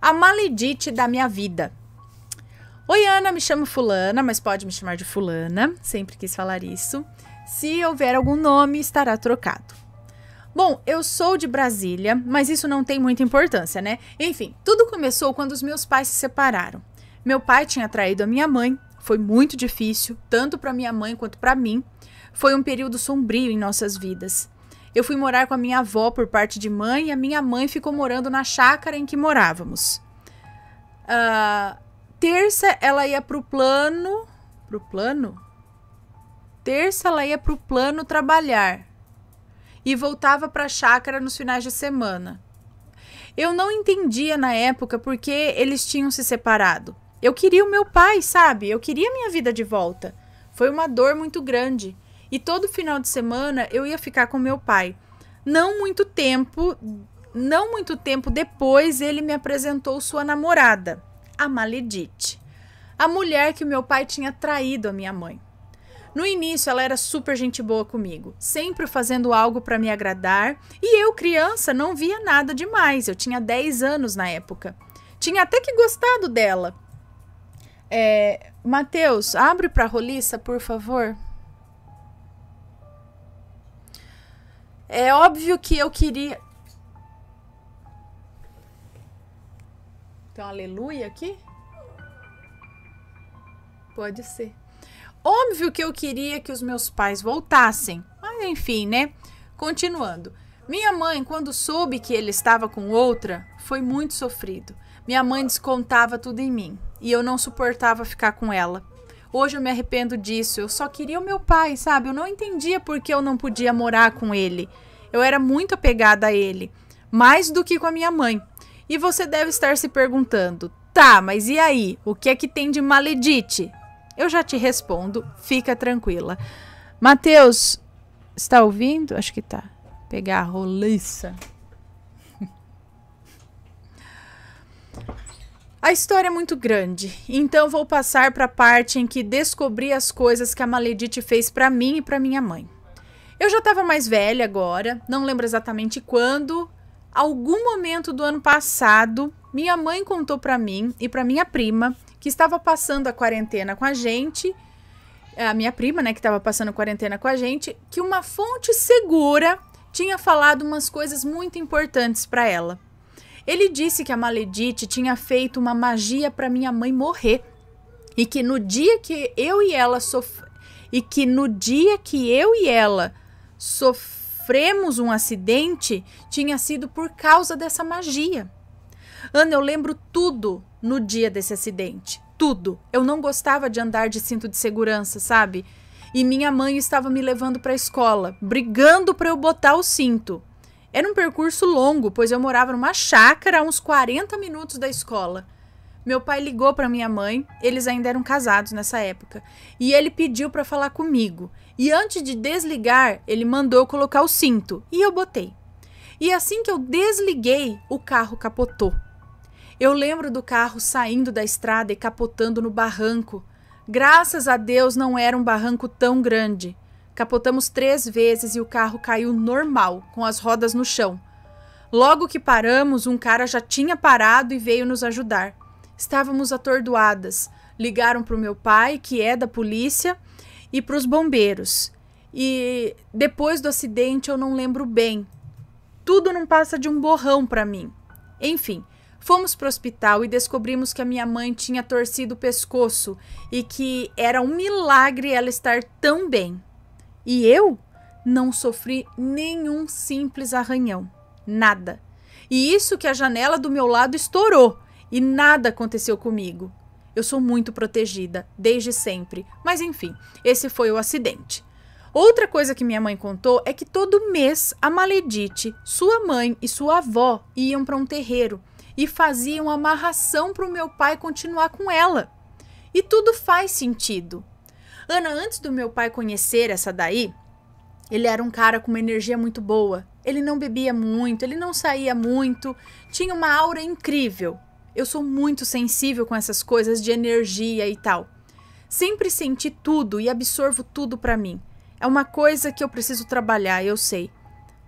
A maledite da minha vida. Oi, Ana, me chamo Fulana, mas pode me chamar de Fulana, sempre quis falar isso. Se houver algum nome, estará trocado. Bom, eu sou de Brasília, mas isso não tem muita importância, né? Enfim, tudo começou quando os meus pais se separaram. Meu pai tinha traído a minha mãe, foi muito difícil, tanto para minha mãe quanto para mim. Foi um período sombrio em nossas vidas. Eu fui morar com a minha avó por parte de mãe e a minha mãe ficou morando na chácara em que morávamos. Uh, terça ela ia pro plano. Pro plano? Terça ela ia pro plano trabalhar e voltava para a chácara nos finais de semana. Eu não entendia na época porque eles tinham se separado. Eu queria o meu pai, sabe? Eu queria minha vida de volta. Foi uma dor muito grande. E todo final de semana eu ia ficar com meu pai. Não muito tempo, não muito tempo depois ele me apresentou sua namorada, a Maledite, a mulher que meu pai tinha traído a minha mãe. No início, ela era super gente boa comigo, sempre fazendo algo para me agradar, e eu, criança, não via nada demais. Eu tinha 10 anos na época. Tinha até que gostado dela. É, Matheus, abre para roliça, por favor. É óbvio que eu queria. Tem um aleluia aqui? Pode ser. Óbvio que eu queria que os meus pais voltassem, mas enfim, né? Continuando. Minha mãe, quando soube que ele estava com outra, foi muito sofrido. Minha mãe descontava tudo em mim e eu não suportava ficar com ela. Hoje eu me arrependo disso. Eu só queria o meu pai, sabe? Eu não entendia por que eu não podia morar com ele. Eu era muito apegada a ele, mais do que com a minha mãe. E você deve estar se perguntando: tá, mas e aí? O que é que tem de maledite? Eu já te respondo, fica tranquila. Matheus, está ouvindo? Acho que tá. Pegar a roliça. A história é muito grande, então vou passar para a parte em que descobri as coisas que a Maledite fez para mim e para minha mãe. Eu já estava mais velha agora, não lembro exatamente quando, algum momento do ano passado, minha mãe contou para mim e para minha prima que estava passando a quarentena com a gente, a minha prima, né, que estava passando a quarentena com a gente, que uma fonte segura tinha falado umas coisas muito importantes para ela. Ele disse que a Maledite tinha feito uma magia para minha mãe morrer e que no dia que eu e ela sof... e que no dia que eu e ela sofremos um acidente tinha sido por causa dessa magia. Ana, eu lembro tudo no dia desse acidente. Tudo. Eu não gostava de andar de cinto de segurança, sabe? E minha mãe estava me levando para a escola, brigando para eu botar o cinto. Era um percurso longo, pois eu morava numa chácara a uns 40 minutos da escola. Meu pai ligou para minha mãe, eles ainda eram casados nessa época, e ele pediu para falar comigo. E antes de desligar, ele mandou colocar o cinto, e eu botei. E assim que eu desliguei, o carro capotou. Eu lembro do carro saindo da estrada e capotando no barranco. Graças a Deus não era um barranco tão grande. Capotamos três vezes e o carro caiu normal, com as rodas no chão. Logo que paramos, um cara já tinha parado e veio nos ajudar. Estávamos atordoadas. Ligaram para o meu pai, que é da polícia, e para os bombeiros. E depois do acidente eu não lembro bem. Tudo não passa de um borrão para mim. Enfim, Fomos para o hospital e descobrimos que a minha mãe tinha torcido o pescoço e que era um milagre ela estar tão bem. E eu não sofri nenhum simples arranhão, nada. E isso que a janela do meu lado estourou e nada aconteceu comigo. Eu sou muito protegida, desde sempre. Mas enfim, esse foi o acidente. Outra coisa que minha mãe contou é que todo mês a Maledite, sua mãe e sua avó iam para um terreiro e fazia uma amarração para o meu pai continuar com ela. E tudo faz sentido. Ana, antes do meu pai conhecer essa daí, ele era um cara com uma energia muito boa. Ele não bebia muito, ele não saía muito, tinha uma aura incrível. Eu sou muito sensível com essas coisas de energia e tal. Sempre senti tudo e absorvo tudo para mim. É uma coisa que eu preciso trabalhar, eu sei.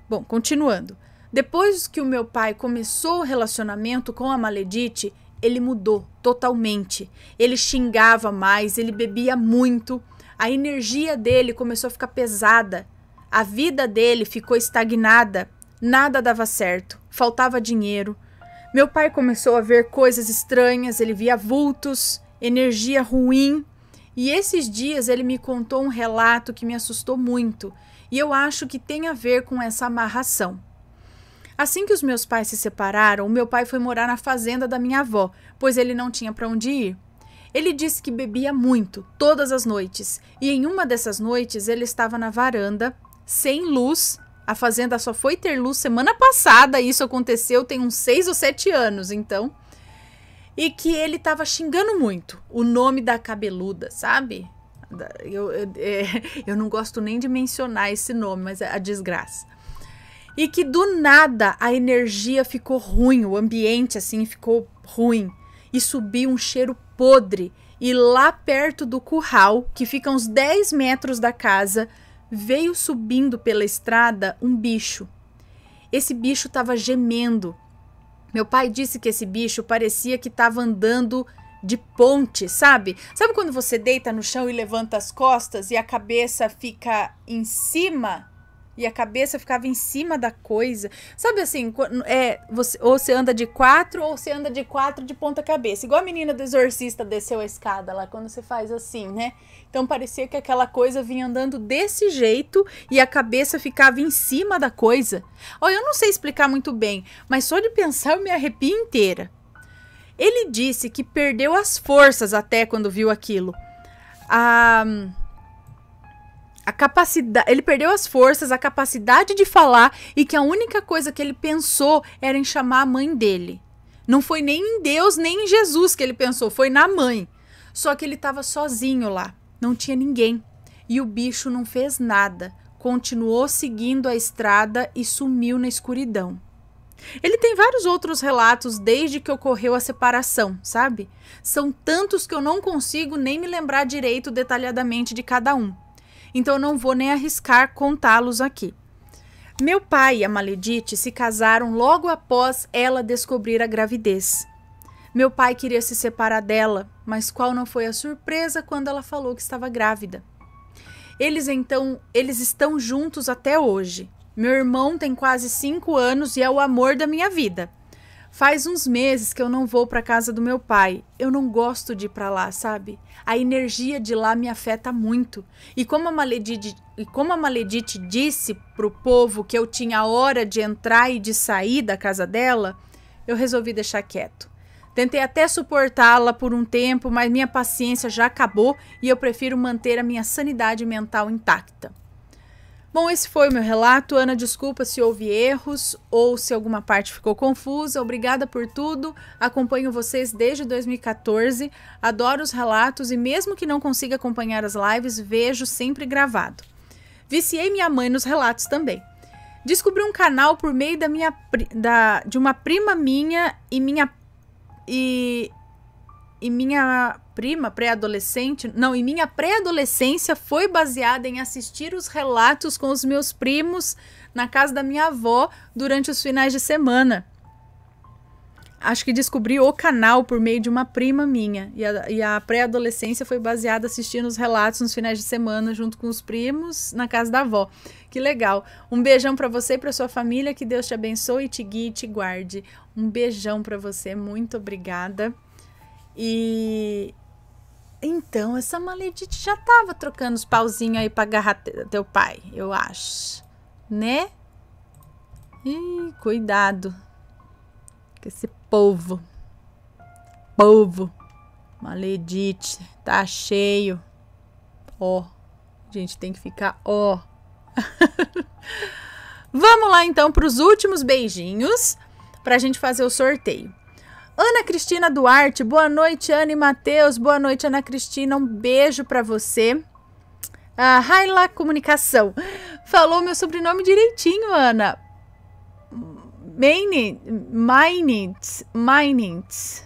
Bom, continuando. Depois que o meu pai começou o relacionamento com a Maledite, ele mudou totalmente. Ele xingava mais, ele bebia muito, a energia dele começou a ficar pesada, a vida dele ficou estagnada, nada dava certo, faltava dinheiro. Meu pai começou a ver coisas estranhas, ele via vultos, energia ruim. E esses dias ele me contou um relato que me assustou muito, e eu acho que tem a ver com essa amarração. Assim que os meus pais se separaram, meu pai foi morar na fazenda da minha avó, pois ele não tinha para onde ir. Ele disse que bebia muito, todas as noites, e em uma dessas noites ele estava na varanda, sem luz. A fazenda só foi ter luz semana passada, e isso aconteceu tem uns seis ou sete anos, então. E que ele estava xingando muito o nome da cabeluda, sabe? Eu, eu, é, eu, não gosto nem de mencionar esse nome, mas é a desgraça. E que do nada a energia ficou ruim, o ambiente assim ficou ruim. E subiu um cheiro podre. E lá perto do curral, que fica uns 10 metros da casa, veio subindo pela estrada um bicho. Esse bicho estava gemendo. Meu pai disse que esse bicho parecia que estava andando de ponte, sabe? Sabe quando você deita no chão e levanta as costas e a cabeça fica em cima e a cabeça ficava em cima da coisa. Sabe assim, é, você, ou você anda de quatro, ou você anda de quatro de ponta cabeça. Igual a menina do exorcista desceu a escada lá, quando você faz assim, né? Então parecia que aquela coisa vinha andando desse jeito e a cabeça ficava em cima da coisa. Olha, eu não sei explicar muito bem, mas só de pensar eu me arrepio inteira. Ele disse que perdeu as forças até quando viu aquilo. Ah a capacidade, ele perdeu as forças, a capacidade de falar e que a única coisa que ele pensou era em chamar a mãe dele. Não foi nem em Deus, nem em Jesus que ele pensou, foi na mãe. Só que ele estava sozinho lá, não tinha ninguém. E o bicho não fez nada, continuou seguindo a estrada e sumiu na escuridão. Ele tem vários outros relatos desde que ocorreu a separação, sabe? São tantos que eu não consigo nem me lembrar direito detalhadamente de cada um então não vou nem arriscar contá-los aqui. Meu pai e a Maledite se casaram logo após ela descobrir a gravidez. Meu pai queria se separar dela, mas qual não foi a surpresa quando ela falou que estava grávida? Eles então, eles estão juntos até hoje. Meu irmão tem quase cinco anos e é o amor da minha vida. Faz uns meses que eu não vou para casa do meu pai. Eu não gosto de ir para lá, sabe? A energia de lá me afeta muito. E como a Maledite, e como a Maledite disse pro povo que eu tinha hora de entrar e de sair da casa dela, eu resolvi deixar quieto. Tentei até suportá-la por um tempo, mas minha paciência já acabou e eu prefiro manter a minha sanidade mental intacta. Bom, esse foi o meu relato. Ana, desculpa se houve erros ou se alguma parte ficou confusa. Obrigada por tudo. Acompanho vocês desde 2014. Adoro os relatos e, mesmo que não consiga acompanhar as lives, vejo sempre gravado. Viciei minha mãe nos relatos também. Descobri um canal por meio da minha da, de uma prima minha e minha e, e minha prima pré-adolescente, não, e minha pré-adolescência foi baseada em assistir os relatos com os meus primos na casa da minha avó durante os finais de semana. Acho que descobri o canal por meio de uma prima minha. E a, e a pré-adolescência foi baseada assistindo os relatos nos finais de semana junto com os primos na casa da avó. Que legal. Um beijão para você e para sua família. Que Deus te abençoe, te guie e te guarde. Um beijão para você. Muito obrigada. E então, essa maledite já tava trocando os pauzinhos aí pra agarrar te, teu pai, eu acho. Né? Ih, cuidado. Com esse povo. Povo. Maledite. Tá cheio. Ó. Oh. Gente, tem que ficar ó. Oh. Vamos lá, então, pros últimos beijinhos. Pra gente fazer o sorteio. Ana Cristina Duarte, boa noite, Ana e Matheus. Boa noite, Ana Cristina. Um beijo para você. A Raila Comunicação. Falou meu sobrenome direitinho, Ana. Mainit, Mainit,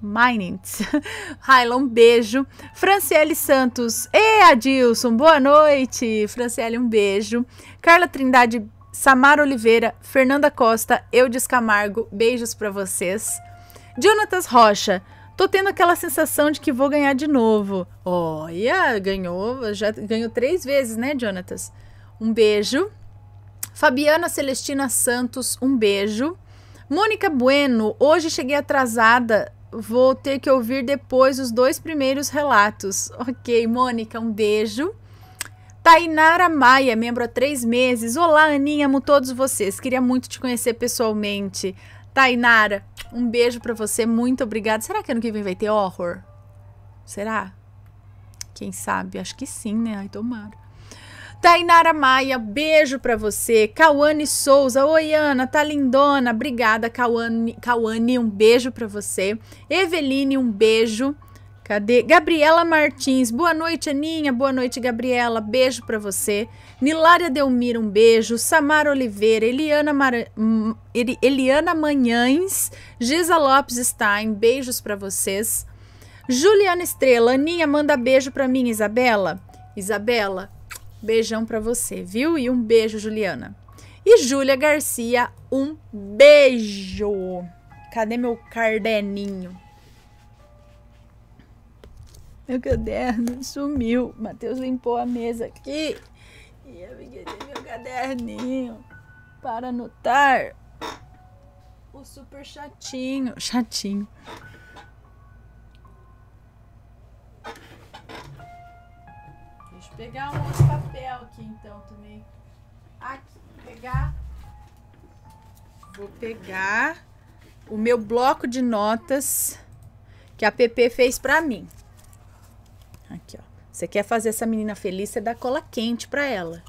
Mainit. Raila, um beijo. Franciele Santos. E Adilson, boa noite. Franciele, um beijo. Carla Trindade, Samara Oliveira, Fernanda Costa, Eudes Camargo, beijos para vocês. Jonatas Rocha. Tô tendo aquela sensação de que vou ganhar de novo. Olha, ganhou, já ganhou três vezes, né, Jonatas? Um beijo. Fabiana Celestina Santos, um beijo. Mônica Bueno, hoje cheguei atrasada, vou ter que ouvir depois os dois primeiros relatos. Ok, Mônica, um beijo. Tainara Maia, membro há três meses. Olá, Aninha, amo todos vocês. Queria muito te conhecer pessoalmente. Tainara, um beijo para você, muito obrigada. Será que ano que vem vai ter horror? Será? Quem sabe? Acho que sim, né? Ai, tomara. Tainara Maia, beijo para você. Cauane Souza, oi Ana, tá lindona. Obrigada, Cauane, Cauane um beijo para você. Eveline, um beijo. Cadê? Gabriela Martins. Boa noite, Aninha. Boa noite, Gabriela. Beijo para você. Nilária Delmira, um beijo. Samara Oliveira, Eliana, Mar... Eliana Manhães, Giza Lopes Stein. Beijos para vocês. Juliana Estrela, Aninha, manda beijo para mim, Isabela. Isabela, beijão para você, viu? E um beijo, Juliana. E Júlia Garcia, um beijo. Cadê meu cardeninho? Meu caderno sumiu. Matheus limpou a mesa aqui. E eu peguei meu caderninho para anotar o super chatinho. Chatinho. Deixa eu pegar um outro papel aqui então também. Aqui, pegar. Vou pegar o meu bloco de notas que a PP fez para mim. Aqui, ó. Você quer fazer essa menina feliz, você dá cola quente para ela.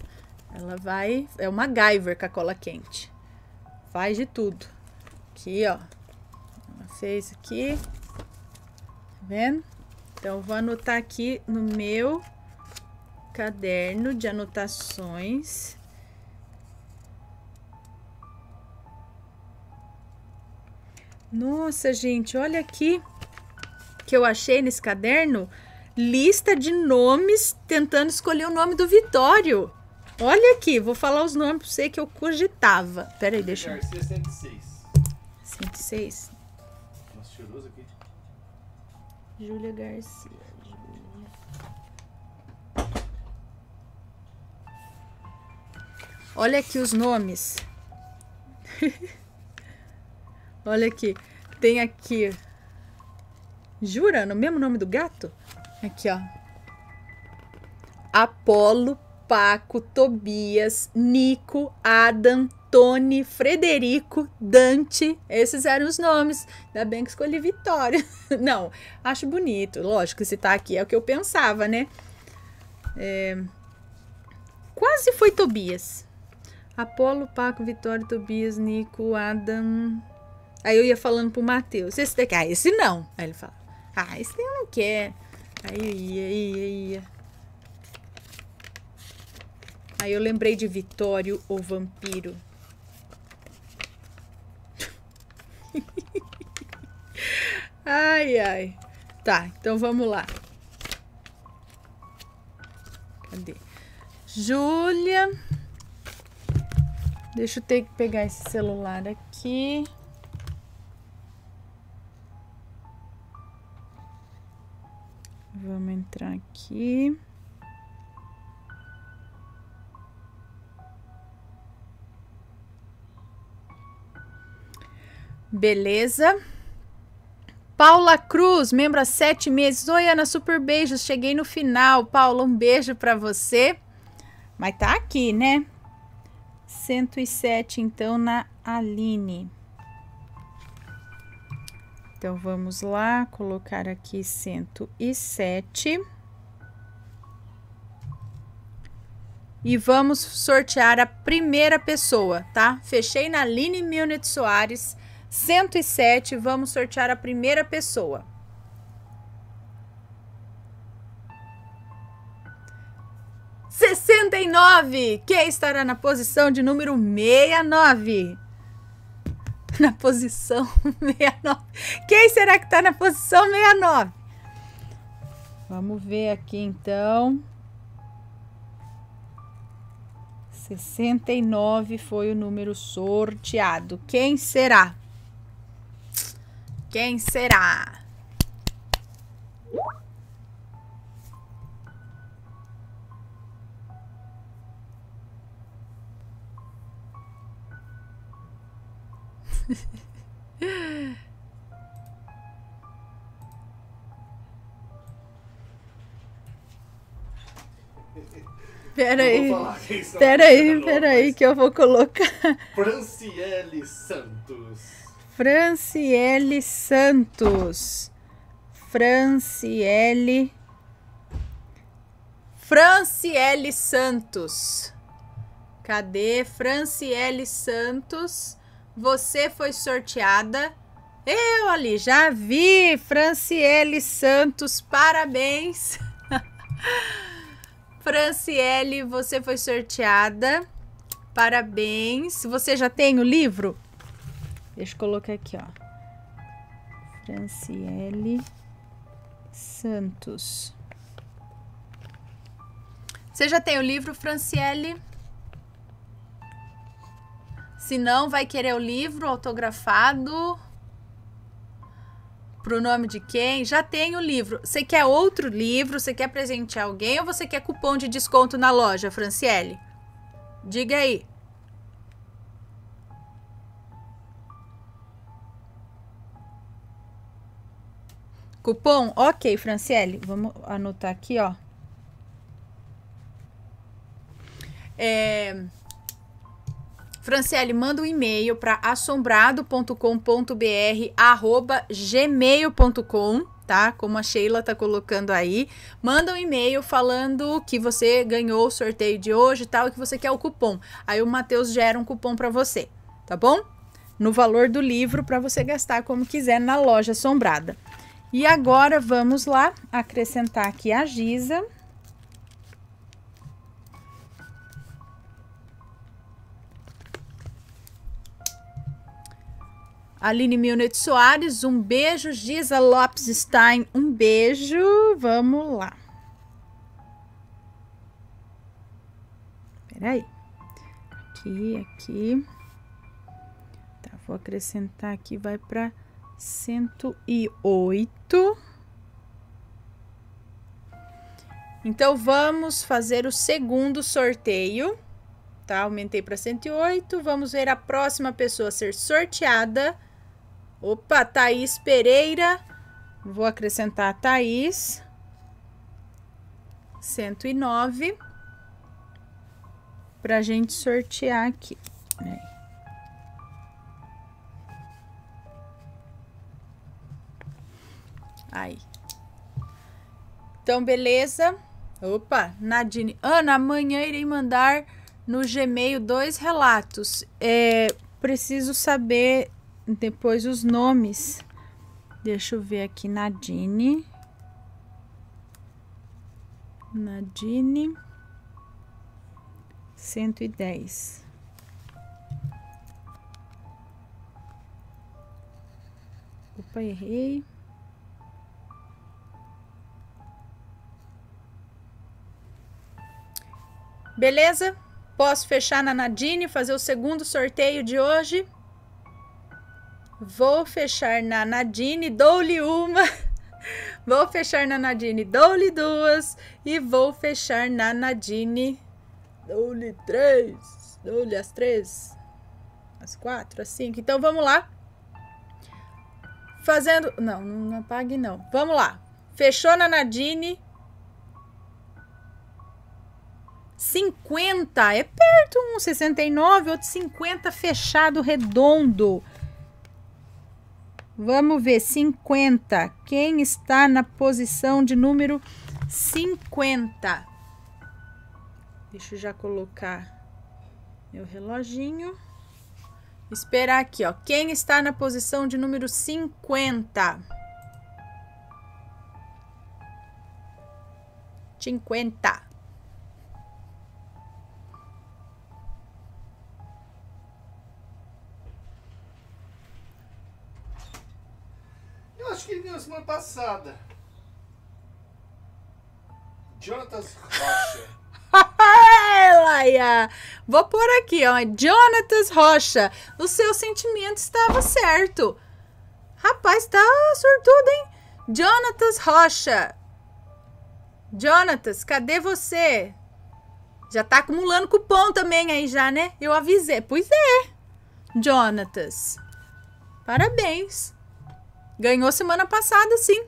Ela vai. É uma MacGyver com a cola quente. Faz de tudo. Aqui, ó. Ela fez aqui. Tá vendo? Então, vou anotar aqui no meu caderno de anotações. Nossa, gente, olha aqui que eu achei nesse caderno lista de nomes tentando escolher o nome do Vitório. Olha aqui, vou falar os nomes pra você que eu cogitava. Pera aí, deixa eu. Garcia 106. 106? Júlia Garcia. Olha aqui os nomes. Olha aqui. Tem aqui. Jura? No mesmo nome do gato? Aqui, ó. Apolo, Paco, Tobias, Nico, Adam, Tony, Frederico, Dante. Esses eram os nomes. Ainda bem que escolhi Vitória. Não, acho bonito. Lógico que se tá aqui é o que eu pensava, né? É... Quase foi Tobias. Apolo, Paco, Vitória, Tobias, Nico, Adam. Aí eu ia falando pro Matheus. Esse daqui. Ah, esse não. Aí ele fala. Ah, esse eu não quer. Aí aí, aí. Aí eu lembrei de Vitório, o vampiro. ai, ai. Tá, então vamos lá. Cadê? Júlia. Deixa eu ter que pegar esse celular aqui. Vamos entrar aqui. Beleza. Paula Cruz, membro há sete meses. Oi, Ana, super beijos. Cheguei no final. Paula, um beijo para você. Mas tá aqui, né? 107, então, na Aline. Então, vamos lá colocar aqui cento e sete E vamos sortear a primeira pessoa, tá? Fechei na Line Milnet Soares, 107, vamos sortear a primeira pessoa. Sessenta e nove! Quem estará na posição de número 69? na posição 69. Quem será que está na posição 69? Vamos ver aqui então. 69 foi o número sorteado. Quem será? Quem será? Pera aí, pera aí, pera aí que eu vou colocar. Franciele Santos. Franciele Santos. Franciele. Franciele Santos. Cadê Franciele Santos? Você foi sorteada. Eu ali já vi, Franciele Santos, parabéns. Franciele, você foi sorteada. Parabéns. Você já tem o livro? Deixa eu colocar aqui, ó. Franciele Santos. Você já tem o livro, Franciele? Se não, vai querer o livro autografado pro nome de quem? Já tem o livro. Você quer outro livro? Você quer presentear alguém ou você quer cupom de desconto na loja, Franciele? Diga aí. Cupom? Ok, Franciele. Vamos anotar aqui, ó. É, Franciele, manda um e-mail para assombrado.com.br@gmail.com tá? Como a Sheila tá colocando aí. Manda um e-mail falando que você ganhou o sorteio de hoje e tal, e que você quer o cupom. Aí o Matheus gera um cupom para você, tá bom? No valor do livro para você gastar como quiser na loja assombrada. E agora vamos lá acrescentar aqui a Giza. Aline Milnet Soares, um beijo. Giza Lopes Stein, um beijo. Vamos lá. Peraí. Aqui, aqui. Tá, vou acrescentar aqui, vai para 108. Então, vamos fazer o segundo sorteio, tá? Aumentei para 108. Vamos ver a próxima pessoa ser sorteada. Opa, Thaís Pereira. Vou acrescentar a Thaís. 109. a gente sortear aqui. Aí. Então, beleza. Opa, Nadine. Ana, amanhã irei mandar no Gmail dois relatos. É, preciso saber depois os nomes. Deixa eu ver aqui, Nadine. Nadine. 110. Opa, errei. Beleza? Posso fechar na Nadine, fazer o segundo sorteio de hoje. Vou fechar na Nadine, dou-lhe uma. Vou fechar na Nadine, dou-lhe duas. E vou fechar na Nadine, dou-lhe três. Dou-lhe as três, as quatro, as cinco. Então vamos lá. Fazendo. Não, não apague não. Vamos lá. Fechou na Nadine. 50. É perto um 69, outro 50 fechado redondo. Vamos ver, 50. Quem está na posição de número 50? Deixa eu já colocar meu reloginho. Esperar aqui, ó. Quem está na posição de número 50? 50. Jonathan Jonatas Rocha. Laia. Vou por aqui, ó. Jonatas Rocha. O seu sentimento estava certo. Rapaz, tá surtudo, hein? Jonatas Rocha. Jonatas, cadê você? Já tá acumulando cupom também aí já, né? Eu avisei. Pois é. Jonatas. Parabéns. Ganhou semana passada, sim.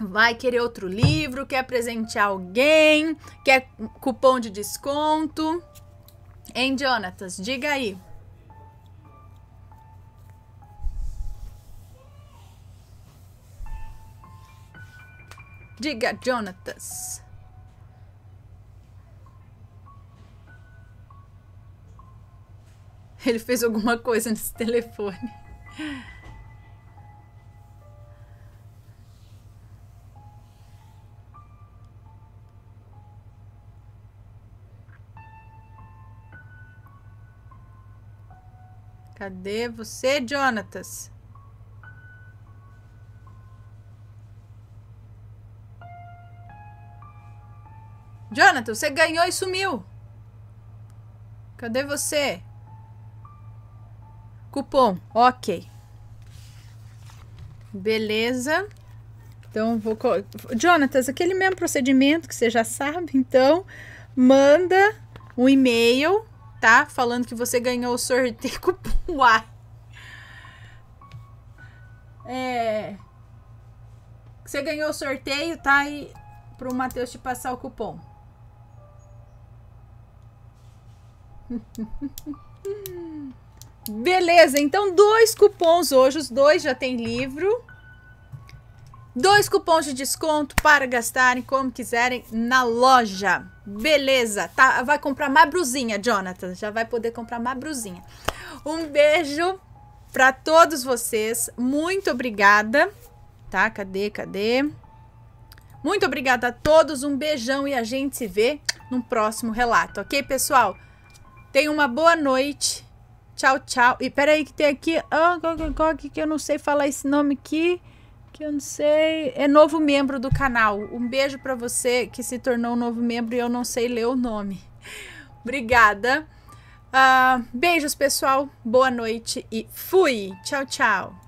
Vai querer outro livro, quer presentear alguém, quer cupom de desconto. Hein, Jonatas? Diga aí. Diga, Jonatas. Ele fez alguma coisa nesse telefone. Cadê você, Jonatas? Jonathan, você ganhou e sumiu. Cadê você? Cupom, ok. Beleza. Então, vou... Jonatas, aquele mesmo procedimento que você já sabe, então, manda um e-mail, tá? Falando que você ganhou o sorteio cupom A. É... Você ganhou o sorteio, tá? E pro Matheus te passar o cupom. Beleza, então dois cupons hoje, os dois já tem livro. Dois cupons de desconto para gastarem como quiserem na loja. Beleza, tá, vai comprar brusinha, Jonathan, já vai poder comprar brusinha. Um beijo para todos vocês, muito obrigada. Tá, cadê, cadê? Muito obrigada a todos, um beijão e a gente se vê num próximo relato, ok, pessoal? Tenham uma boa noite. Tchau, tchau. E peraí que tem aqui... Oh, que eu não sei falar esse nome aqui. Que eu não sei... É novo membro do canal. Um beijo para você que se tornou um novo membro e eu não sei ler o nome. Obrigada. Uh, beijos, pessoal. Boa noite e fui. Tchau, tchau.